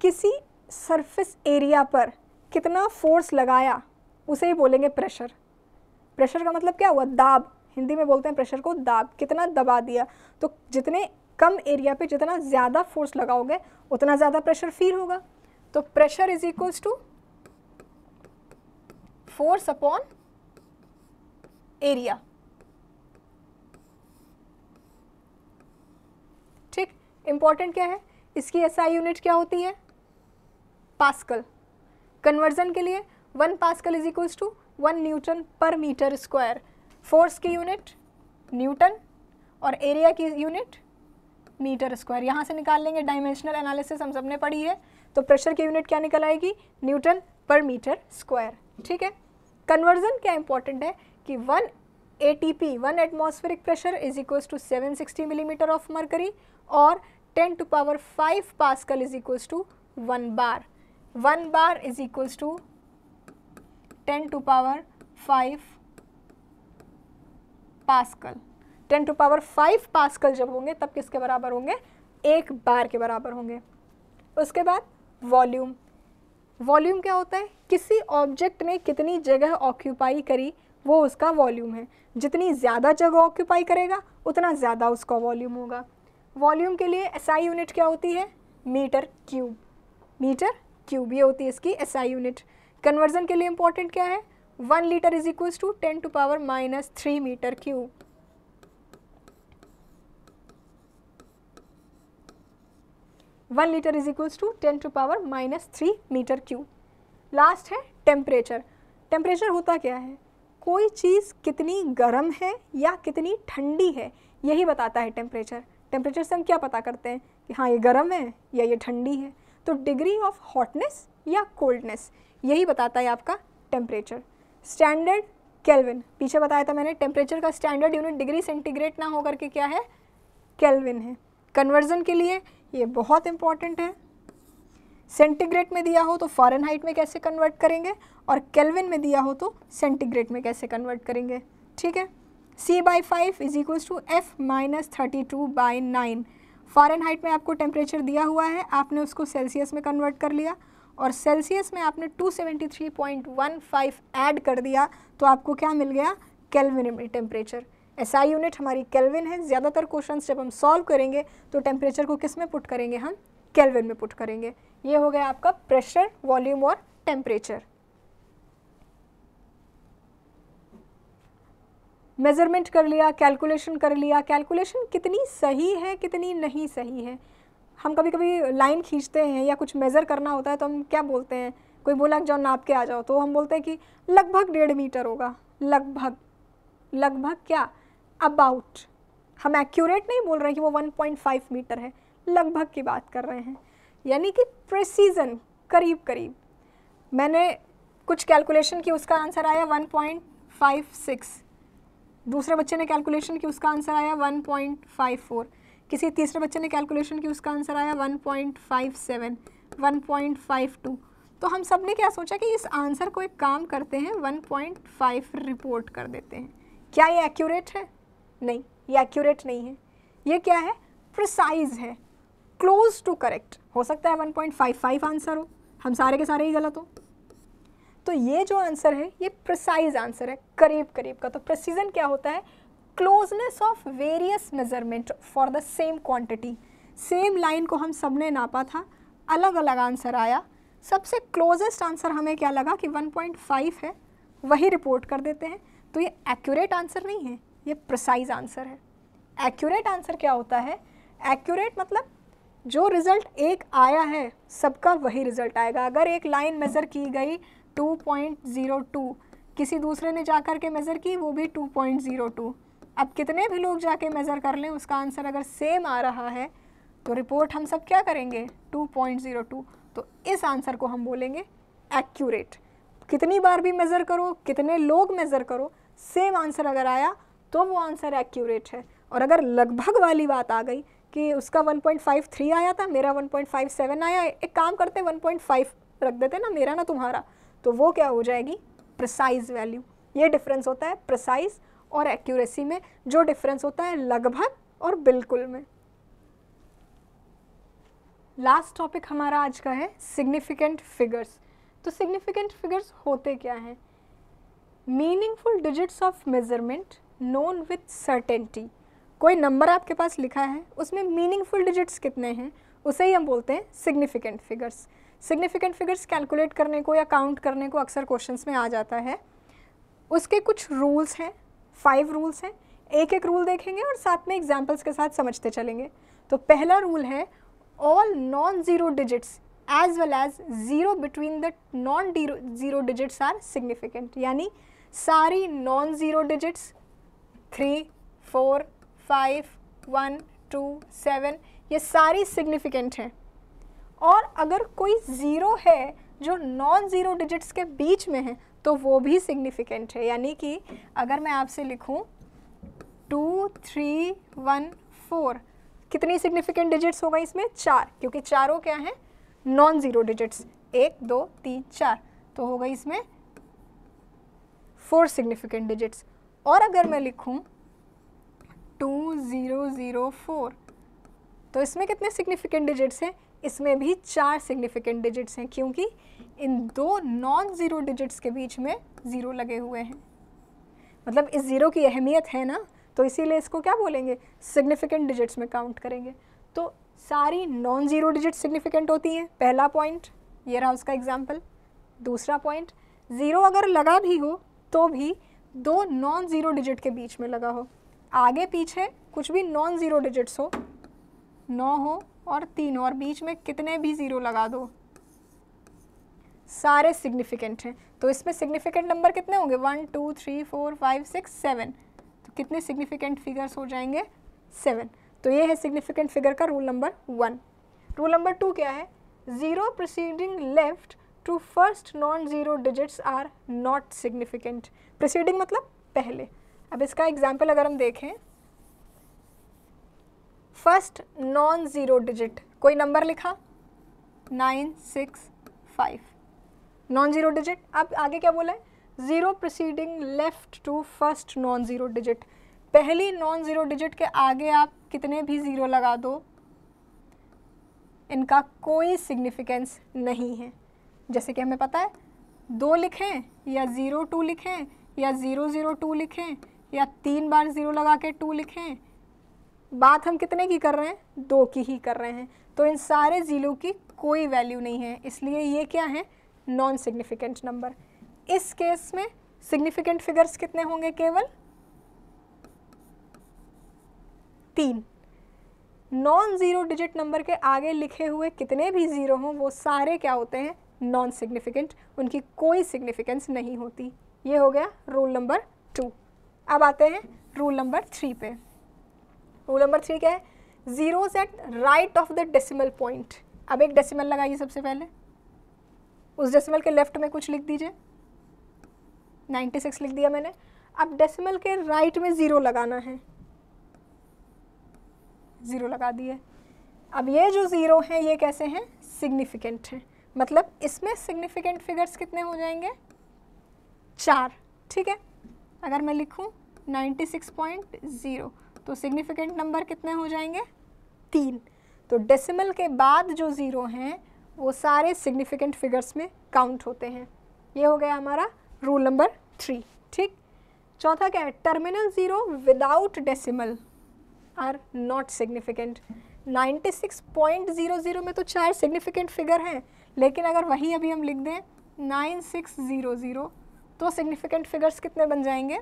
Speaker 1: किसी सरफेस एरिया पर कितना फोर्स लगाया उसे ही बोलेंगे प्रेशर प्रेशर का मतलब क्या हुआ दाब हिंदी में बोलते हैं प्रेशर को दाब कितना दबा दिया तो जितने कम एरिया पे जितना ज़्यादा फोर्स लगाओगे उतना ज़्यादा प्रेशर फील होगा तो pressure is equals to force upon area important क्या है इसकी एसआई यूनिट क्या होती है पास्कल कन्वर्जन के लिए one pascal is equals to one newton per metre square force की यूनिट न्यूटन और एरिया की यूनिट मीटर स्क्वायर यहाँ से निकाल लेंगे डायमेंशनल एनालिसिस हम सब ने पढ़ी है तो प्रेशर की यूनिट क्या निकल आएगी न्यूटन पर मीटर स्क्वायर ठीक है कन्वर्जन क्या इंपॉर्टेंट है कि one A T P one atmospheric pressure is equals to seven sixty millimetre of mercury और ten to power five pascal is equals to one bar one bar is equals to ten to power five pascal ten to power five pascal जब होंगे तब किसके बराबर होंगे एक बार के बराबर होंगे उसके बाद वॉल्यूम वॉल्यूम क्या होता है किसी ऑब्जेक्ट ने कितनी जगह ऑक्यूपाई करी वो उसका वॉल्यूम है जितनी ज़्यादा जगह ऑक्यूपाई करेगा उतना ज़्यादा उसका वॉल्यूम होगा वॉल्यूम के लिए एसआई SI यूनिट क्या होती है मीटर क्यूब मीटर क्यूब ये होती है इसकी एसआई SI यूनिट कन्वर्जन के लिए इंपॉर्टेंट क्या है one litre is equal to ten to power minus three metre cube one litre is equal to ten to power minus three metre cube last है temperature temperature होता क्या है कोई चीज़ कितनी गर्म है या कितनी ठंडी है यही बताता है टेम्परेचर टेम्परेचर से हम क्या पता करते हैं कि हाँ ये गर्म है या ये ठंडी है तो डिग्री ऑफ हॉटनेस या कोल्डनेस यही बताता है आपका टेम्परेचर स्टैंडर्ड केल्विन पीछे बताया था मैंने टेम्परेचर का स्टैंडर्ड यूनिट डिग्री सेंटीग्रेड ना होकर के क्या है केल्विन है कन्वर्जन के लिए ये बहुत इंपॉर्टेंट है सेंटीग्रेड में दिया हो तो फॉरन में कैसे कन्वर्ट करेंगे और केल्विन में दिया हो तो सेंटीग्रेड में कैसे कन्वर्ट करेंगे ठीक है C by five is equals to F minus thirty two by nine Fahrenheit में आपको टेम्परेचर दिया हुआ है आपने उसको सेल्सियस में कन्वर्ट कर लिया और सेल्सियस में आपने 273.15 ऐड कर दिया तो आपको क्या मिल गया केल्विन में टेम्परेचर ऐसा यूनिट हमारी केल्विन है ज़्यादातर क्वेश्चन जब हम सॉल्व करेंगे तो टेम्परेचर को किस में पुट करेंगे हम केल्विन में पुट करेंगे ये हो गया आपका प्रेशर वॉल्यूम और टेम्परेचर मेज़रमेंट कर लिया कैलकुलेशन कर लिया कैलकुलेशन कितनी सही है कितनी नहीं सही है हम कभी कभी लाइन खींचते हैं या कुछ मेज़र करना होता है तो हम क्या बोलते हैं कोई बोला जाओ नाप के आ जाओ तो हम बोलते हैं कि लगभग डेढ़ मीटर होगा लगभग लगभग क्या अबाउट हम एक्यूरेट नहीं बोल रहे कि वो 1.5 मीटर है लगभग की बात कर रहे हैं यानी कि प्रिसीजन करीब करीब मैंने कुछ कैलकुलेशन की उसका आंसर आया 1.56 दूसरे बच्चे ने कैलकुलेशन की उसका आंसर आया 1.54 किसी तीसरे बच्चे ने कैलकुलेशन की उसका आंसर आया 1.57 1.52 तो हम सब ने क्या सोचा कि इस आंसर को एक काम करते हैं 1.5 रिपोर्ट कर देते हैं क्या ये एक्यूरेट है नहीं ये एक्यूरेट नहीं है ये क्या है प्रिसाइज है क्लोज टू करेक्ट हो सकता है वन आंसर हो हम सारे के सारे ही गलत हो तो ये जो आंसर है ये प्रिसाइज आंसर है करीब करीब का तो प्रसिजन क्या होता है closeness of various measurement for the same quantity same line को हम सब ने नापा था अलग अलग आंसर आया सबसे क्लोजेस्ट आंसर हमें क्या लगा कि 1.5 है वही रिपोर्ट कर देते हैं तो ये एक्यूरेट आंसर नहीं है ये प्रिसाइज आंसर है एक्यूरेट आंसर क्या होता है एक्यूरेट मतलब जो रिज़ल्ट एक आया है सबका वही रिज़ल्ट आएगा अगर एक लाइन मेज़र की गई 2.02 किसी दूसरे ने जा कर के मेज़र की वो भी 2.02 अब कितने भी लोग जाके मेज़र कर लें उसका आंसर अगर सेम आ रहा है तो रिपोर्ट हम सब क्या करेंगे 2.02 तो इस आंसर को हम बोलेंगे एक्यूरेट कितनी बार भी मेज़र करो कितने लोग मेज़र करो सेम आंसर अगर आया तो वो आंसर एक्यूरेट है और अगर लगभग वाली बात आ गई कि उसका 1.53 आया था मेरा 1.57 आया एक काम करते 1.5 रख देते ना मेरा ना तुम्हारा तो वो क्या हो जाएगी प्रिसाइज वैल्यू ये डिफरेंस होता है प्रिसाइज और एक्यूरेसी में जो डिफरेंस होता है लगभग और बिल्कुल में लास्ट टॉपिक हमारा आज का है सिग्निफिकेंट फिगर्स तो सिग्निफिकेंट फिगर्स होते क्या हैं meaningful digits of measurement known with certainty कोई नंबर आपके पास लिखा है उसमें मीनिंगफुल डिजिट्स कितने हैं उसे ही हम बोलते हैं significant figures significant figures calculate करने को या काउंट करने को अक्सर क्वेश्चंस में आ जाता है उसके कुछ रूल्स हैं फाइव रूल्स हैं एक एक रूल देखेंगे और साथ में एग्जाम्पल्स के साथ समझते चलेंगे तो पहला रूल है all non zero digits as well as zero between the non zero digits are significant यानी सारी non zero digits three four five one two seven ये सारी सिग्निफिकेंट हैं और अगर कोई ज़ीरो है जो नॉन ज़ीरो डिजिट्स के बीच में है तो वो भी सिग्निफिकेंट है यानी कि अगर मैं आपसे लिखूं टू थ्री वन फोर कितनी सिग्निफिकेंट डिजिट्स हो गई इसमें चार क्योंकि चारों क्या हैं नॉन ज़ीरो डिजिट्स एक दो तीन चार तो हो गई इसमें फोर सिग्निफिकेंट डिजिट्स और अगर मैं लिखूं टू ज़ीरो ज़ीरो फोर तो इसमें कितने सिग्निफिकेंट डिजिट्स हैं इसमें भी चार सिग्निफिकेंट डिजिट्स हैं क्योंकि इन दो नॉन ज़ीरो डिजिट्स के बीच में ज़ीरो लगे हुए हैं मतलब इस ज़ीरो की अहमियत है ना तो इसीलिए इसको क्या बोलेंगे सिग्निफिकेंट डिजिट्स में काउंट करेंगे तो सारी नॉन ज़ीरो डिजिट सिग्निफिकेंट होती हैं पहला पॉइंट ये रहा उसका एग्जाम्पल दूसरा पॉइंट ज़ीरो अगर लगा भी हो तो भी दो नॉन ज़ीरो डिजिट के बीच में लगा हो आगे पीछे कुछ भी नॉन ज़ीरो डिजिट्स हो नौ हो और तीन और बीच में कितने भी ज़ीरो लगा दो सारे सिग्निफिकेंट हैं तो इसमें सिग्निफिकेंट नंबर कितने होंगे one two three four five six seven तो कितने सिग्निफिकेंट फिगर्स हो जाएंगे सेवन तो ये है सिग्निफिकेंट फिगर का rule number one rule number two क्या है zero proceeding left to first non zero digits are not significant proceeding मतलब पहले अब इसका एग्जाम्पल अगर हम देखें फर्स्ट नॉन ज़ीरो डिजिट कोई नंबर लिखा nine six five non zero digit अब आगे क्या बोला है zero proceeding left to first non zero digit पहली नॉन ज़ीरो डिजिट के आगे आप कितने भी ज़ीरो लगा दो इनका कोई सिग्निफिकेंस नहीं है जैसे कि हमें पता है दो लिखें या ज़ीरो टू लिखें या ज़ीरो ज़ीरो टू लिखें या तीन बार ज़ीरो लगा के टू लिखें बात हम कितने की कर रहे हैं दो की ही कर रहे हैं तो इन सारे ज़ीरो की कोई वैल्यू नहीं है इसलिए ये क्या है नॉन सिग्निफिकेंट नंबर इस केस में सिग्निफिकेंट फिगर्स कितने होंगे केवल तीन नॉन ज़ीरो डिजिट नंबर के आगे लिखे हुए कितने भी ज़ीरो हों वो सारे क्या होते हैं नॉन सिग्निफिकेंट उनकी कोई सिग्निफिकेंस नहीं होती ये हो गया रूल नंबर टू अब आते हैं रूल नंबर थ्री पे रूल नंबर थ्री क्या है zeros at right of the decimal point अब एक डेसिमल लगाइए सबसे पहले उस डेसिमल के लेफ्ट में कुछ लिख दीजिए 96 लिख दिया मैंने अब डेसिमल के राइट में ज़ीरो लगाना है ज़ीरो लगा दिए अब ये जो ज़ीरो हैं ये कैसे हैं सिग्निफिकेंट हैं मतलब इसमें सिग्निफिकेंट फिगर्स कितने हो जाएंगे चार ठीक है अगर मैं लिखूँ 96.0 तो सिग्निफिकेंट नंबर कितने हो जाएंगे तीन तो डेसिमल के बाद जो ज़ीरो हैं वो सारे सिग्निफिकेंट फिगर्स में काउंट होते हैं ये हो गया हमारा रूल नंबर थ्री ठीक चौथा क्या है terminal zero without decimal are not significant 96.00 में तो चार सिग्निफिकेंट फिगर हैं लेकिन अगर वही अभी हम लिख दें 9600 तो सिग्निफिकेंट फिगर्स कितने बन जाएंगे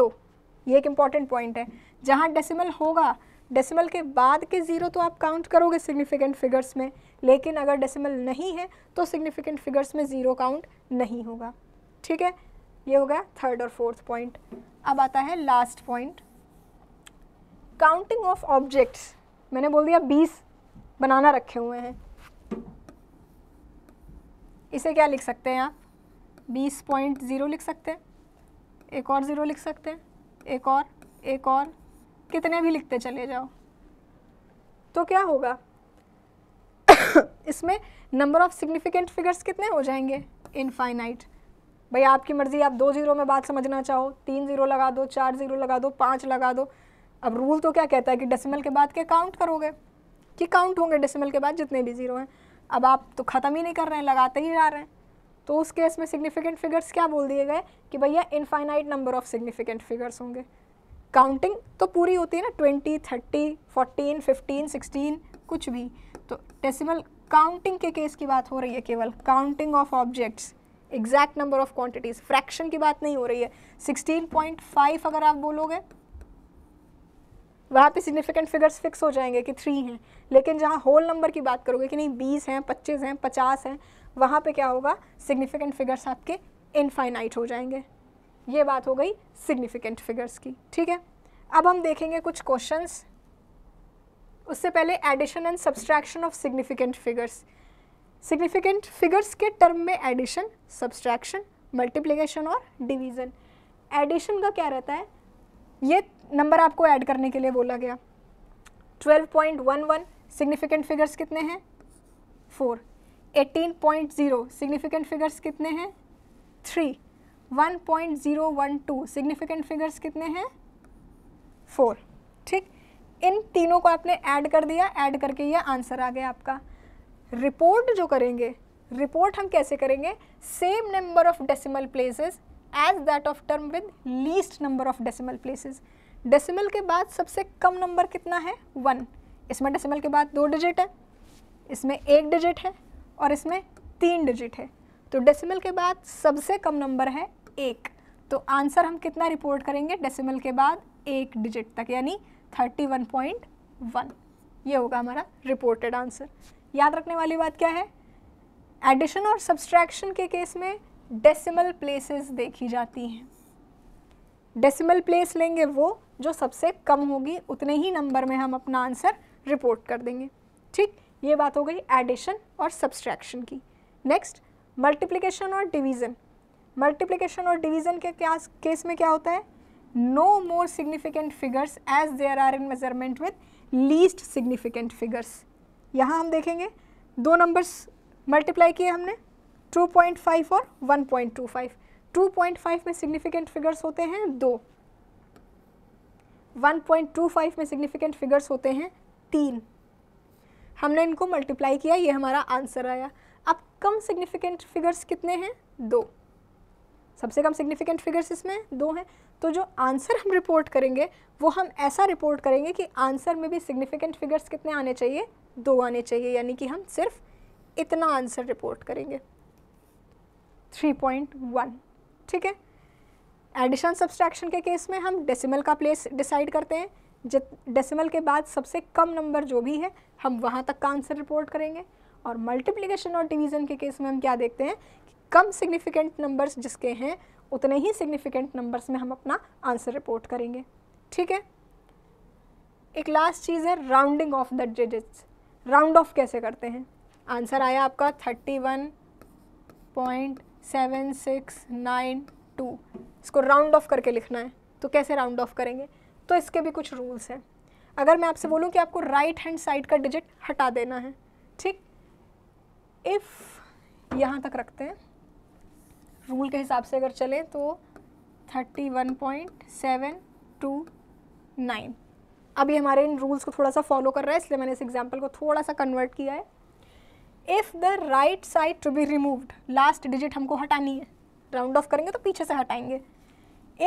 Speaker 1: दो ये एक इम्पॉर्टेंट पॉइंट है जहाँ डेसिमल होगा डेसिमल के बाद के ज़ीरो तो आप काउंट करोगे सिग्निफिकेंट फिगर्स में लेकिन अगर डेसिमल नहीं है तो सिग्निफिकेंट फिगर्स में ज़ीरो काउंट नहीं होगा ठीक है ये हो गया थर्ड और फोर्थ पॉइंट अब आता है last point counting of objects मैंने बोल दिया बीस बनाना रखे हुए हैं इसे क्या लिख सकते हैं आप बीस पॉइंट ज़ीरो लिख सकते हैं एक और ज़ीरो लिख सकते हैं एक और एक और कितने भी लिखते चले जाओ तो क्या होगा इसमें नंबर ऑफ़ सिग्निफिकेंट फिगर्स कितने हो जाएंगे इनफाइनाइट भाई आपकी मर्ज़ी आप दो ज़ीरो में बात समझना चाहो तीन ज़ीरो लगा दो चार ज़ीरो लगा दो पाँच लगा दो अब रूल तो क्या कहता है कि डेसिमल के बाद क्या काउंट करोगे कि काउंट होंगे डेसिमल के बाद जितने भी ज़ीरो हैं अब आप तो ख़त्म ही नहीं कर रहे हैं लगाते ही जा रहे हैं तो उस केस में सिग्निफिकेंट फिगर्स क्या बोल दिए गए कि भैया infinite number of significant figures होंगे काउंटिंग तो पूरी होती है ना twenty thirty fourteen fifteen sixteen कुछ भी तो डेसिमल काउंटिंग के केस की बात हो रही है केवल counting of objects exact number of quantities fraction की बात नहीं हो रही है सिक्सटीन पॉइंट फाइव अगर आप बोलोगे वहाँ पे सिग्निफिकेंट फिगर्स फिक्स हो जाएंगे कि थ्री हैं लेकिन जहाँ होल नंबर की बात करोगे कि नहीं बीस हैं पच्चीस हैं पचास हैं वहाँ पे क्या होगा सिग्निफिकेंट फिगर्स आपके इनफाइनाइट हो जाएंगे ये बात हो गई सिग्निफिकेंट फिगर्स की ठीक है अब हम देखेंगे कुछ क्वेश्चंस उससे पहले addition and subtraction of significant figures significant figures के टर्म में एडिशन सब्सट्रैक्शन मल्टीप्लीकेशन और डिवीज़न एडिशन का क्या रहता है ये नंबर आपको ऐड करने के लिए बोला गया 12.11 सिग्निफिकेंट फिगर्स कितने हैं फोर 18.0 सिग्निफिकेंट फिगर्स कितने हैं थ्री 1.012 सिग्निफिकेंट फिगर्स कितने हैं फोर ठीक इन तीनों को आपने ऐड कर दिया ऐड करके ये आंसर आ गया आपका रिपोर्ट जो करेंगे रिपोर्ट हम कैसे करेंगे same number of decimal places as that of term with least number of decimal places decimal के बाद सबसे कम नंबर कितना है वन इसमें डेसिमल के बाद दो डिजिट है इसमें एक डिजिट है और इसमें तीन डिजिट है तो डेसिमल के बाद सबसे कम नंबर है एक तो आंसर हम कितना रिपोर्ट करेंगे डेसिमल के बाद एक डिजिट तक यानी 31.1 ये होगा हमारा रिपोर्टेड आंसर याद रखने वाली बात क्या है एडिशन और सब्सट्रैक्शन के केस में डेसिमल प्लेसेस देखी जाती हैं डेसिमल प्लेस लेंगे वो जो सबसे कम होगी उतने ही नंबर में हम अपना आंसर रिपोर्ट कर देंगे ठीक ये बात हो गई एडिशन और सब्सट्रैक्शन की नेक्स्ट मल्टीप्लिकेशन और डिवीज़न मल्टीप्लिकेशन और डिवीज़न के क्या केस में क्या होता है no more significant figures as there are in measurement with least significant figures यहाँ हम देखेंगे दो नंबर्स मल्टीप्लाई किए हमने 2.5 और 1.25 2.5 में सिग्निफिकेंट फिगर्स होते हैं दो 1.25 में सिग्निफिकेंट फिगर्स होते हैं तीन हमने इनको मल्टीप्लाई किया ये हमारा आंसर आया अब कम सिग्निफिकेंट फिगर्स कितने हैं दो सबसे कम सिग्निफिकेंट फिगर्स इसमें दो हैं तो जो आंसर हम रिपोर्ट करेंगे वो हम ऐसा रिपोर्ट करेंगे कि आंसर में भी सिग्निफिकेंट फिगर्स कितने आने चाहिए दो आने चाहिए यानी कि हम सिर्फ इतना आंसर रिपोर्ट करेंगे 3.1 ठीक है एडिशन सब्सट्रैक्शन के केस में हम डेसिमल का प्लेस डिसाइड करते हैं जित डेसिमल के बाद सबसे कम नंबर जो भी है हम वहाँ तक का आंसर रिपोर्ट करेंगे और मल्टीप्लिकेशन और डिवीज़न के केस में हम क्या देखते हैं कि कम सिग्निफिकेंट नंबर्स जिसके हैं उतने ही सिग्निफिकेंट नंबर्स में हम अपना आंसर रिपोर्ट करेंगे ठीक है एक लास्ट चीज़ है rounding off the digits round off कैसे करते हैं आंसर आया आपका thirty one point seven six nine two इसको राउंड ऑफ करके लिखना है तो कैसे राउंड ऑफ करेंगे तो इसके भी कुछ रूल्स हैं अगर मैं आपसे बोलूँ कि आपको राइट हैंड साइड का डिजिट हटा देना है ठीक इफ़ यहाँ तक रखते हैं रूल के हिसाब से अगर चलें तो thirty one point seven two nine अभी हमारे इन रूल्स को थोड़ा सा फॉलो कर रहा है इसलिए मैंने इस एग्जाम्पल को थोड़ा सा कन्वर्ट किया है if the right side to be removed last digit हमको हटानी है राउंड ऑफ करेंगे तो पीछे से हटाएंगे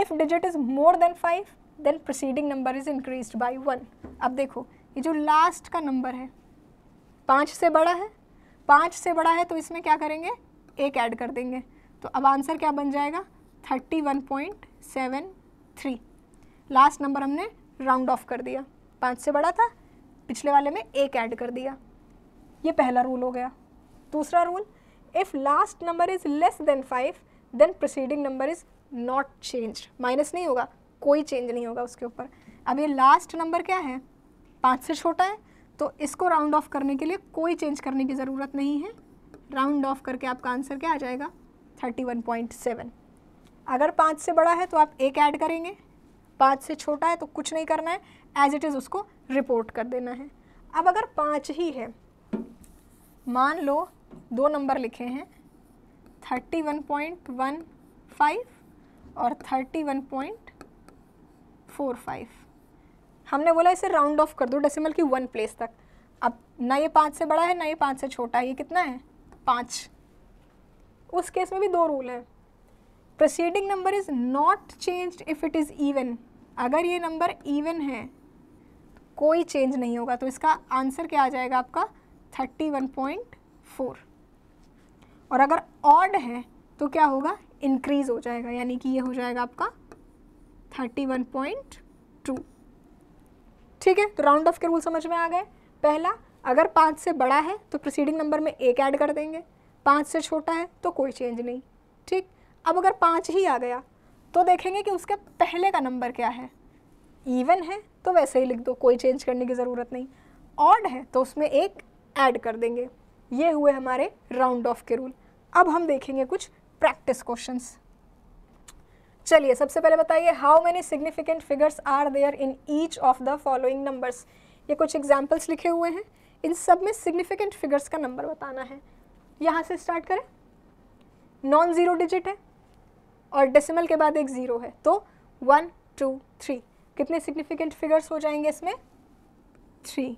Speaker 1: if digit is more than five then proceeding number is increase by one अब देखो ये जो लास्ट का नंबर है पाँच से बड़ा है पाँच से बड़ा है तो इसमें क्या करेंगे एक ऐड कर देंगे तो अब आंसर क्या बन जाएगा thirty one point seven three last number हमने राउंड ऑफ कर दिया पाँच से बड़ा था पिछले वाले में एक ऐड कर दिया ये पहला रूल हो गया दूसरा rule if last number is less than five then proceeding number is not change minus नहीं होगा कोई चेंज नहीं होगा उसके ऊपर अब ये लास्ट नंबर क्या है पाँच से छोटा है तो इसको राउंड ऑफ करने के लिए कोई चेंज करने की ज़रूरत नहीं है राउंड ऑफ करके आपका आंसर क्या आ जाएगा थर्टी वन पॉइंट सेवन अगर पाँच से बड़ा है तो आप एक ऐड करेंगे पाँच से छोटा है तो कुछ नहीं करना है एज इट इज़ उसको रिपोर्ट कर देना है अब अगर पाँच ही है मान लो दो नंबर लिखे हैं thirty one point one five और thirty one point four five हमने बोला इसे राउंड ऑफ कर दो डेसिमल की वन प्लेस तक अब ना ये पाँच से बड़ा है ना ये पाँच से छोटा है ये कितना है पाँच उस केस में भी दो रूल है proceeding number is not change if it is even अगर ये नंबर इवन है कोई चेंज नहीं होगा तो इसका आंसर क्या आ जाएगा आपका थर्टी वन पॉइंट फोर और अगर ऑड है तो क्या होगा इंक्रीज़ हो जाएगा यानी कि ये हो जाएगा आपका थर्टी वन पॉइंट टू ठीक है तो राउंड ऑफ के रूल समझ में आ गए पहला अगर पाँच से बड़ा है तो प्रोसीडिंग नंबर में एक ऐड कर देंगे पाँच से छोटा है तो कोई चेंज नहीं ठीक अब अगर पाँच ही आ गया तो देखेंगे कि उसके पहले का नंबर क्या है इवन है तो वैसे ही लिख दो कोई चेंज करने की ज़रूरत नहीं ऑड है तो उसमें एक ऐड कर देंगे ये हुए हमारे राउंड ऑफ के रूल अब हम देखेंगे कुछ प्रैक्टिस क्वेश्चंस चलिए सबसे पहले बताइए how many significant figures are there in each of the following numbers ये कुछ एग्जाम्पल्स लिखे हुए हैं इन सब में सिग्निफिकेंट फिगर्स का नंबर बताना है यहाँ से स्टार्ट करें नॉन ज़ीरो डिजिट है और डेसिमल के बाद एक ज़ीरो है तो वन टू थ्री कितने सिग्निफिकेंट फिगर्स हो जाएंगे इसमें थ्री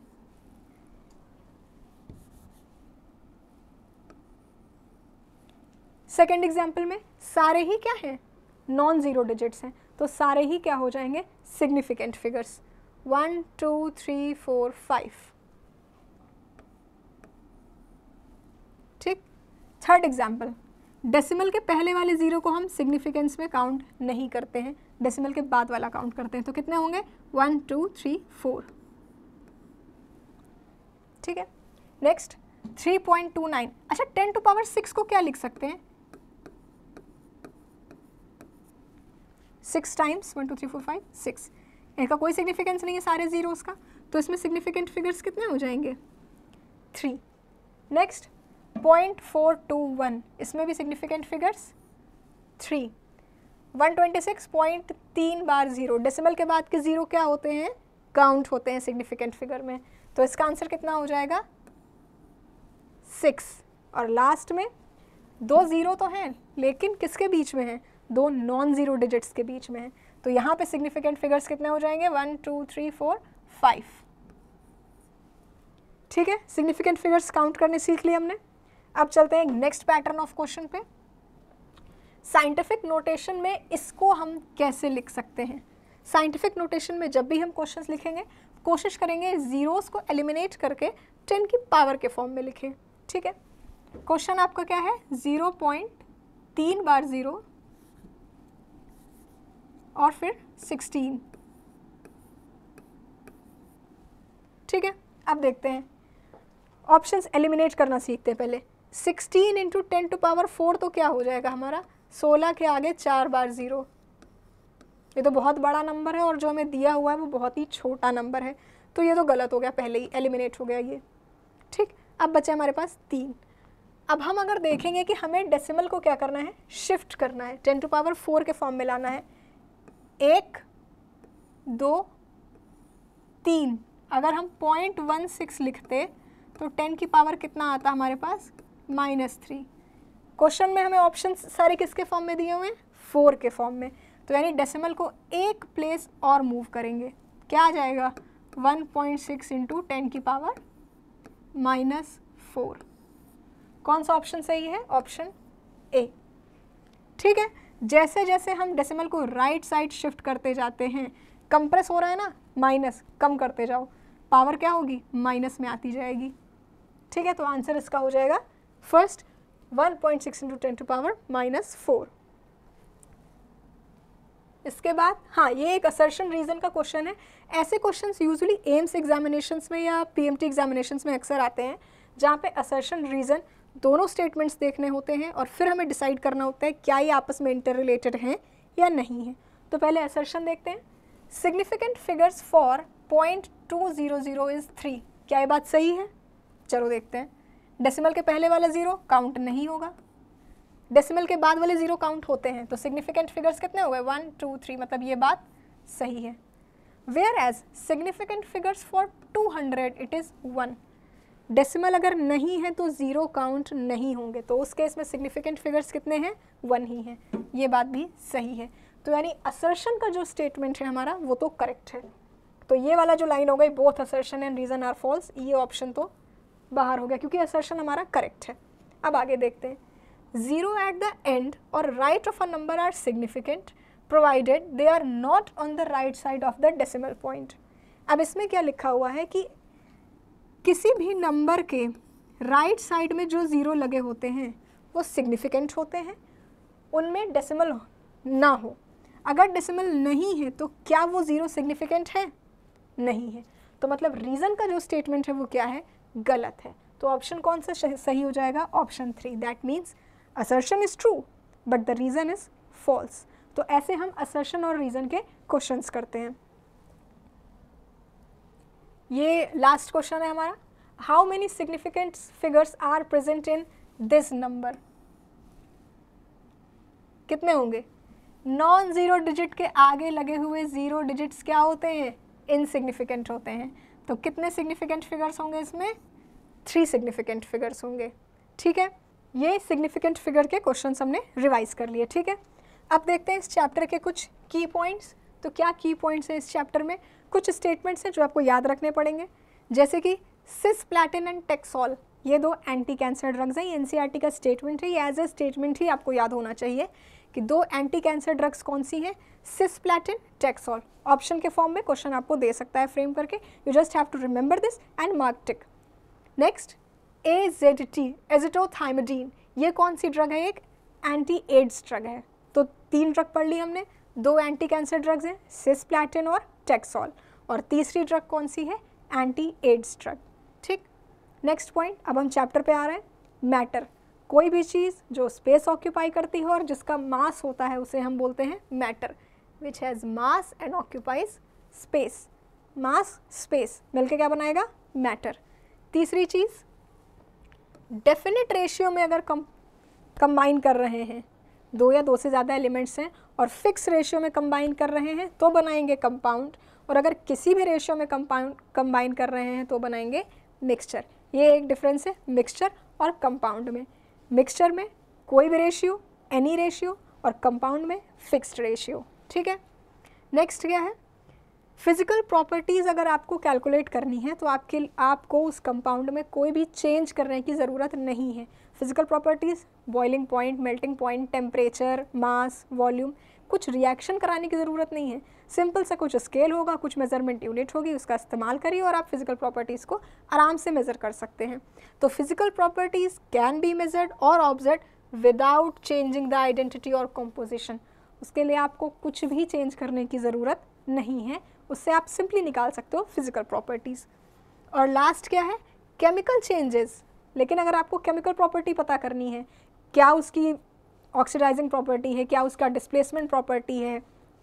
Speaker 1: सेकेंड एग्जाम्पल में सारे ही क्या हैं नॉन ज़ीरो डिजिट्स हैं तो सारे ही क्या हो जाएंगे significant figures one two three four five ठीक थर्ड एग्जाम्पल डेसिमल के पहले वाले ज़ीरो को हम सिग्निफिकेंस में काउंट नहीं करते हैं डेसिमल के बाद वाला काउंट करते हैं तो कितने होंगे वन टू थ्री फोर ठीक है next three point two nine अच्छा टेन टू पावर सिक्स को क्या लिख सकते हैं six times one two three four five six इनका कोई सिग्निफिकेंस नहीं है सारे जीरोस का तो इसमें सिग्निफिकेंट फिगर्स कितने हो जाएंगे three next point four two one इसमें भी significant figures three one twenty six point तीन बार ज़ीरो डेसिमल के बाद के ज़ीरो क्या होते हैं काउंट होते हैं सिग्निफिकेंट फिगर में तो इसका आंसर कितना हो जाएगा सिक्स और लास्ट में दो ज़ीरो तो हैं लेकिन किसके बीच में हैं दो नॉन ज़ीरो डिजिट्स के बीच में है तो यहाँ पे सिग्निफिकेंट फिगर्स कितने हो जाएंगे one two three four five ठीक है सिग्निफिकेंट फिगर्स काउंट करने सीख लिए हमने अब चलते हैं नेक्स्ट पैटर्न ऑफ क्वेश्चन पे साइंटिफिक नोटेशन में इसको हम कैसे लिख सकते हैं साइंटिफिक नोटेशन में जब भी हम क्वेश्चन लिखेंगे कोशिश करेंगे ज़ीरोज़ को एलिमिनेट करके टेन की पावर के फॉर्म में लिखें ठीक है क्वेश्चन आपका क्या है ज़ीरो पॉइंट तीन बार ज़ीरो और फिर 16 ठीक है अब देखते हैं ऑप्शंस एलिमिनेट करना सीखते हैं पहले 16 into ten to power four तो क्या हो जाएगा हमारा 16 के आगे चार बार ज़ीरो ये तो बहुत बड़ा नंबर है और जो हमें दिया हुआ है वो बहुत ही छोटा नंबर है तो ये तो गलत हो गया पहले ही एलिमिनेट हो गया ये ठीक अब बचे हमारे पास तीन अब हम अगर देखेंगे कि हमें डेसिमल को क्या करना है शिफ्ट करना है टेन टू पावर फोर के फॉर्म में लाना है एक दो तीन अगर हम पॉइंट वन सिक्स लिखते तो टेन की पावर कितना आता हमारे पास माइनस थ्री क्वेश्चन में हमें ऑप्शन सारे किसके फॉर्म में दिए हुए हैं फोर के फॉर्म में तो यानी डेसिमल को एक प्लेस और मूव करेंगे क्या आ जाएगा one point six into ten की पावर माइनस फोर कौन सा ऑप्शन सही है ऑप्शन ए ठीक है जैसे जैसे हम डेसिमल को राइट साइड शिफ्ट करते जाते हैं कंप्रेस हो रहा है ना माइनस कम करते जाओ पावर क्या होगी माइनस में आती जाएगी ठीक है तो आंसर इसका हो जाएगा first 1.6 point six into ten to power minus four इसके बाद हाँ ये एक असर्शन रीज़न का क्वेश्चन है ऐसे क्वेश्चन यूजली एम्स एग्जामिनेशन में या टी एग्जामिनेशन में अक्सर आते हैं जहाँ पे असर्शन रीज़न दोनों स्टेटमेंट्स देखने होते हैं और फिर हमें डिसाइड करना होता है क्या ये आपस में इंटर रिलेटेड हैं या नहीं है तो पहले असर्शन देखते हैं significant figures for point two zero zero is three क्या ये बात सही है चलो देखते हैं डेसिमल के पहले वाला ज़ीरो काउंट नहीं होगा डेसिमल के बाद वाले ज़ीरो काउंट होते हैं तो सिग्निफिकेंट फिगर्स कितने हो गए वन टू थ्री मतलब ये बात सही है whereas significant figures for two hundred it is one decimal अगर नहीं है तो ज़ीरो काउंट नहीं होंगे तो उस केस में सिग्निफिकेंट फिगर्स कितने हैं वन ही हैं ये बात भी सही है तो यानी असर्शन का जो स्टेटमेंट है हमारा वो तो करेक्ट है तो ये वाला जो लाइन हो गई both assertion and reason are false ये ऑप्शन तो बाहर हो गया क्योंकि असर्शन हमारा करेक्ट है अब आगे देखते हैं ज़ीरो एट द एंड और right of a number are significant provided they are not on the right side of the decimal point अब इसमें क्या लिखा हुआ है कि किसी भी नंबर के राइट साइड में जो ज़ीरो लगे होते हैं वो सिग्निफिकेंट होते हैं उनमें डेसिमल ना हो अगर डेसिमल नहीं है तो क्या वो ज़ीरो सिग्निफिकेंट है नहीं है तो मतलब रीज़न का जो स्टेटमेंट है वो क्या है गलत है तो ऑप्शन कौन सा सही हो जाएगा option three that means assertion is true but the reason is false तो ऐसे हम असर्शन और रीज़न के क्वेश्चंस करते हैं ये लास्ट क्वेश्चन है हमारा how many significant figures are present in this number कितने होंगे नॉन ज़ीरो डिजिट के आगे लगे हुए ज़ीरो डिजिट्स क्या होते हैं इनसिग्निफिकेंट होते हैं तो कितने सिग्निफिकेंट फिगर्स होंगे इसमें थ्री सिग्निफिकेंट फिगर्स होंगे ठीक है ये सिग्निफिकेंट फिगर के क्वेश्चन हमने रिवाइज कर लिए ठीक है अब देखते हैं इस चैप्टर के कुछ की पॉइंट्स तो क्या की पॉइंट्स हैं इस चैप्टर में कुछ स्टेटमेंट्स हैं जो आपको याद रखने पड़ेंगे जैसे कि सिस प्लैटिन एंड टेक्सॉल ये दो एंटी कैंसर ड्रग्स हैं एन e का स्टेटमेंट है ये एज अ स्टेटमेंट ही आपको याद होना चाहिए कि दो एंटी कैंसर ड्रग्स कौन सी हैं सिस प्लैटिन टेक्सॉल ऑप्शन के फॉर्म में क्वेश्चन आपको दे सकता है फ्रेम करके you just have to remember this and mark tick next A Z T azidothymidine ये कौन सी ड्रग है एक एंटी एड्स ड्रग है तो तीन ड्रग पढ़ ली हमने दो एंटी कैंसर ड्रग्स हैं सिसप्लैटिन और टेक्सॉल और तीसरी ड्रग कौन सी है एंटी एड्स ड्रग ठीक नेक्स्ट पॉइंट अब हम चैप्टर पे आ रहे हैं मैटर कोई भी चीज़ जो स्पेस ऑक्यूपाई करती है और जिसका मास होता है उसे हम बोलते हैं matter which has mass and occupies space mass space मिलके क्या बनाएगा मैटर तीसरी चीज़ डेफिनेट रेशियो में अगर कम कंबाइन कर रहे हैं दो या दो से ज़्यादा एलिमेंट्स हैं और फिक्स रेशियो में कंबाइन कर रहे हैं तो बनाएंगे कंपाउंड और अगर किसी भी रेशियो में कंपाउंड कंबाइन कर रहे हैं तो बनाएंगे मिक्सचर ये एक डिफरेंस है मिक्सचर और कंपाउंड में मिक्सचर में कोई भी रेशियो एनी रेशियो और कंपाउंड में फिक्स्ड रेशियो ठीक है नेक्स्ट क्या है फिज़िकल प्रॉपर्टीज़ अगर आपको कैलकुलेट करनी है तो आपके आपको उस कंपाउंड में कोई भी चेंज करने की ज़रूरत नहीं है physical properties boiling point melting point temperature mass volume कुछ रिएक्शन कराने की ज़रूरत नहीं है सिंपल सा कुछ स्केल होगा कुछ मेज़रमेंट यूनिट होगी उसका इस्तेमाल करिए और आप फिज़िकल प्रॉपर्टीज़ को आराम से मेज़र कर सकते हैं तो physical properties can be measured और observed without changing the identity और कॉम्पोजिशन उसके लिए आपको कुछ भी चेंज करने की ज़रूरत नहीं है उससे आप सिंपली निकाल सकते हो फिज़िकल प्रॉपर्टीज़ और लास्ट क्या है केमिकल चेंजेस लेकिन अगर आपको केमिकल प्रॉपर्टी पता करनी है क्या उसकी ऑक्सीडाइजिंग प्रॉपर्टी है क्या उसका डिस्प्लेसमेंट प्रॉपर्टी है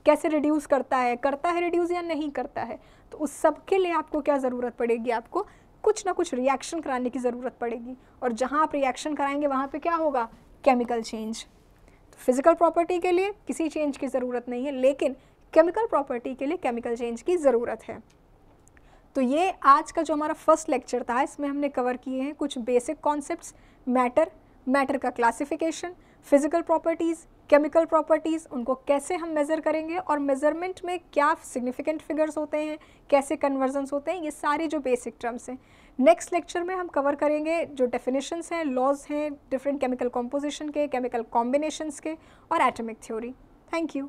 Speaker 1: कैसे रिड्यूस करता है करता है रिड्यूस या नहीं करता है तो उस सब के लिए आपको क्या ज़रूरत पड़ेगी आपको कुछ ना कुछ रिएक्शन कराने की ज़रूरत पड़ेगी और जहाँ आप रिएक्शन कराएंगे वहाँ पे क्या होगा केमिकल चेंज तो फिज़िकल प्रॉपर्टी के लिए किसी चेंज की ज़रूरत नहीं है लेकिन केमिकल प्रॉपर्टी के लिए केमिकल चेंज की ज़रूरत है तो ये आज का जो हमारा फर्स्ट लेक्चर था इसमें हमने कवर किए हैं कुछ बेसिक कॉन्सेप्ट्स मैटर मैटर का classification physical properties chemical properties उनको कैसे हम मेज़र करेंगे और मेज़रमेंट में क्या सिग्निफिकेंट फिगर्स होते हैं कैसे कन्वर्जन होते हैं ये सारे जो बेसिक टर्म्स हैं नेक्स्ट लेक्चर में हम कवर करेंगे जो डेफिनेशंस हैं लॉज हैं डिफरेंट केमिकल कॉम्पोजिशन के केमिकल कॉम्बिनेशंस के और एटमिक थ्योरी थैंक यू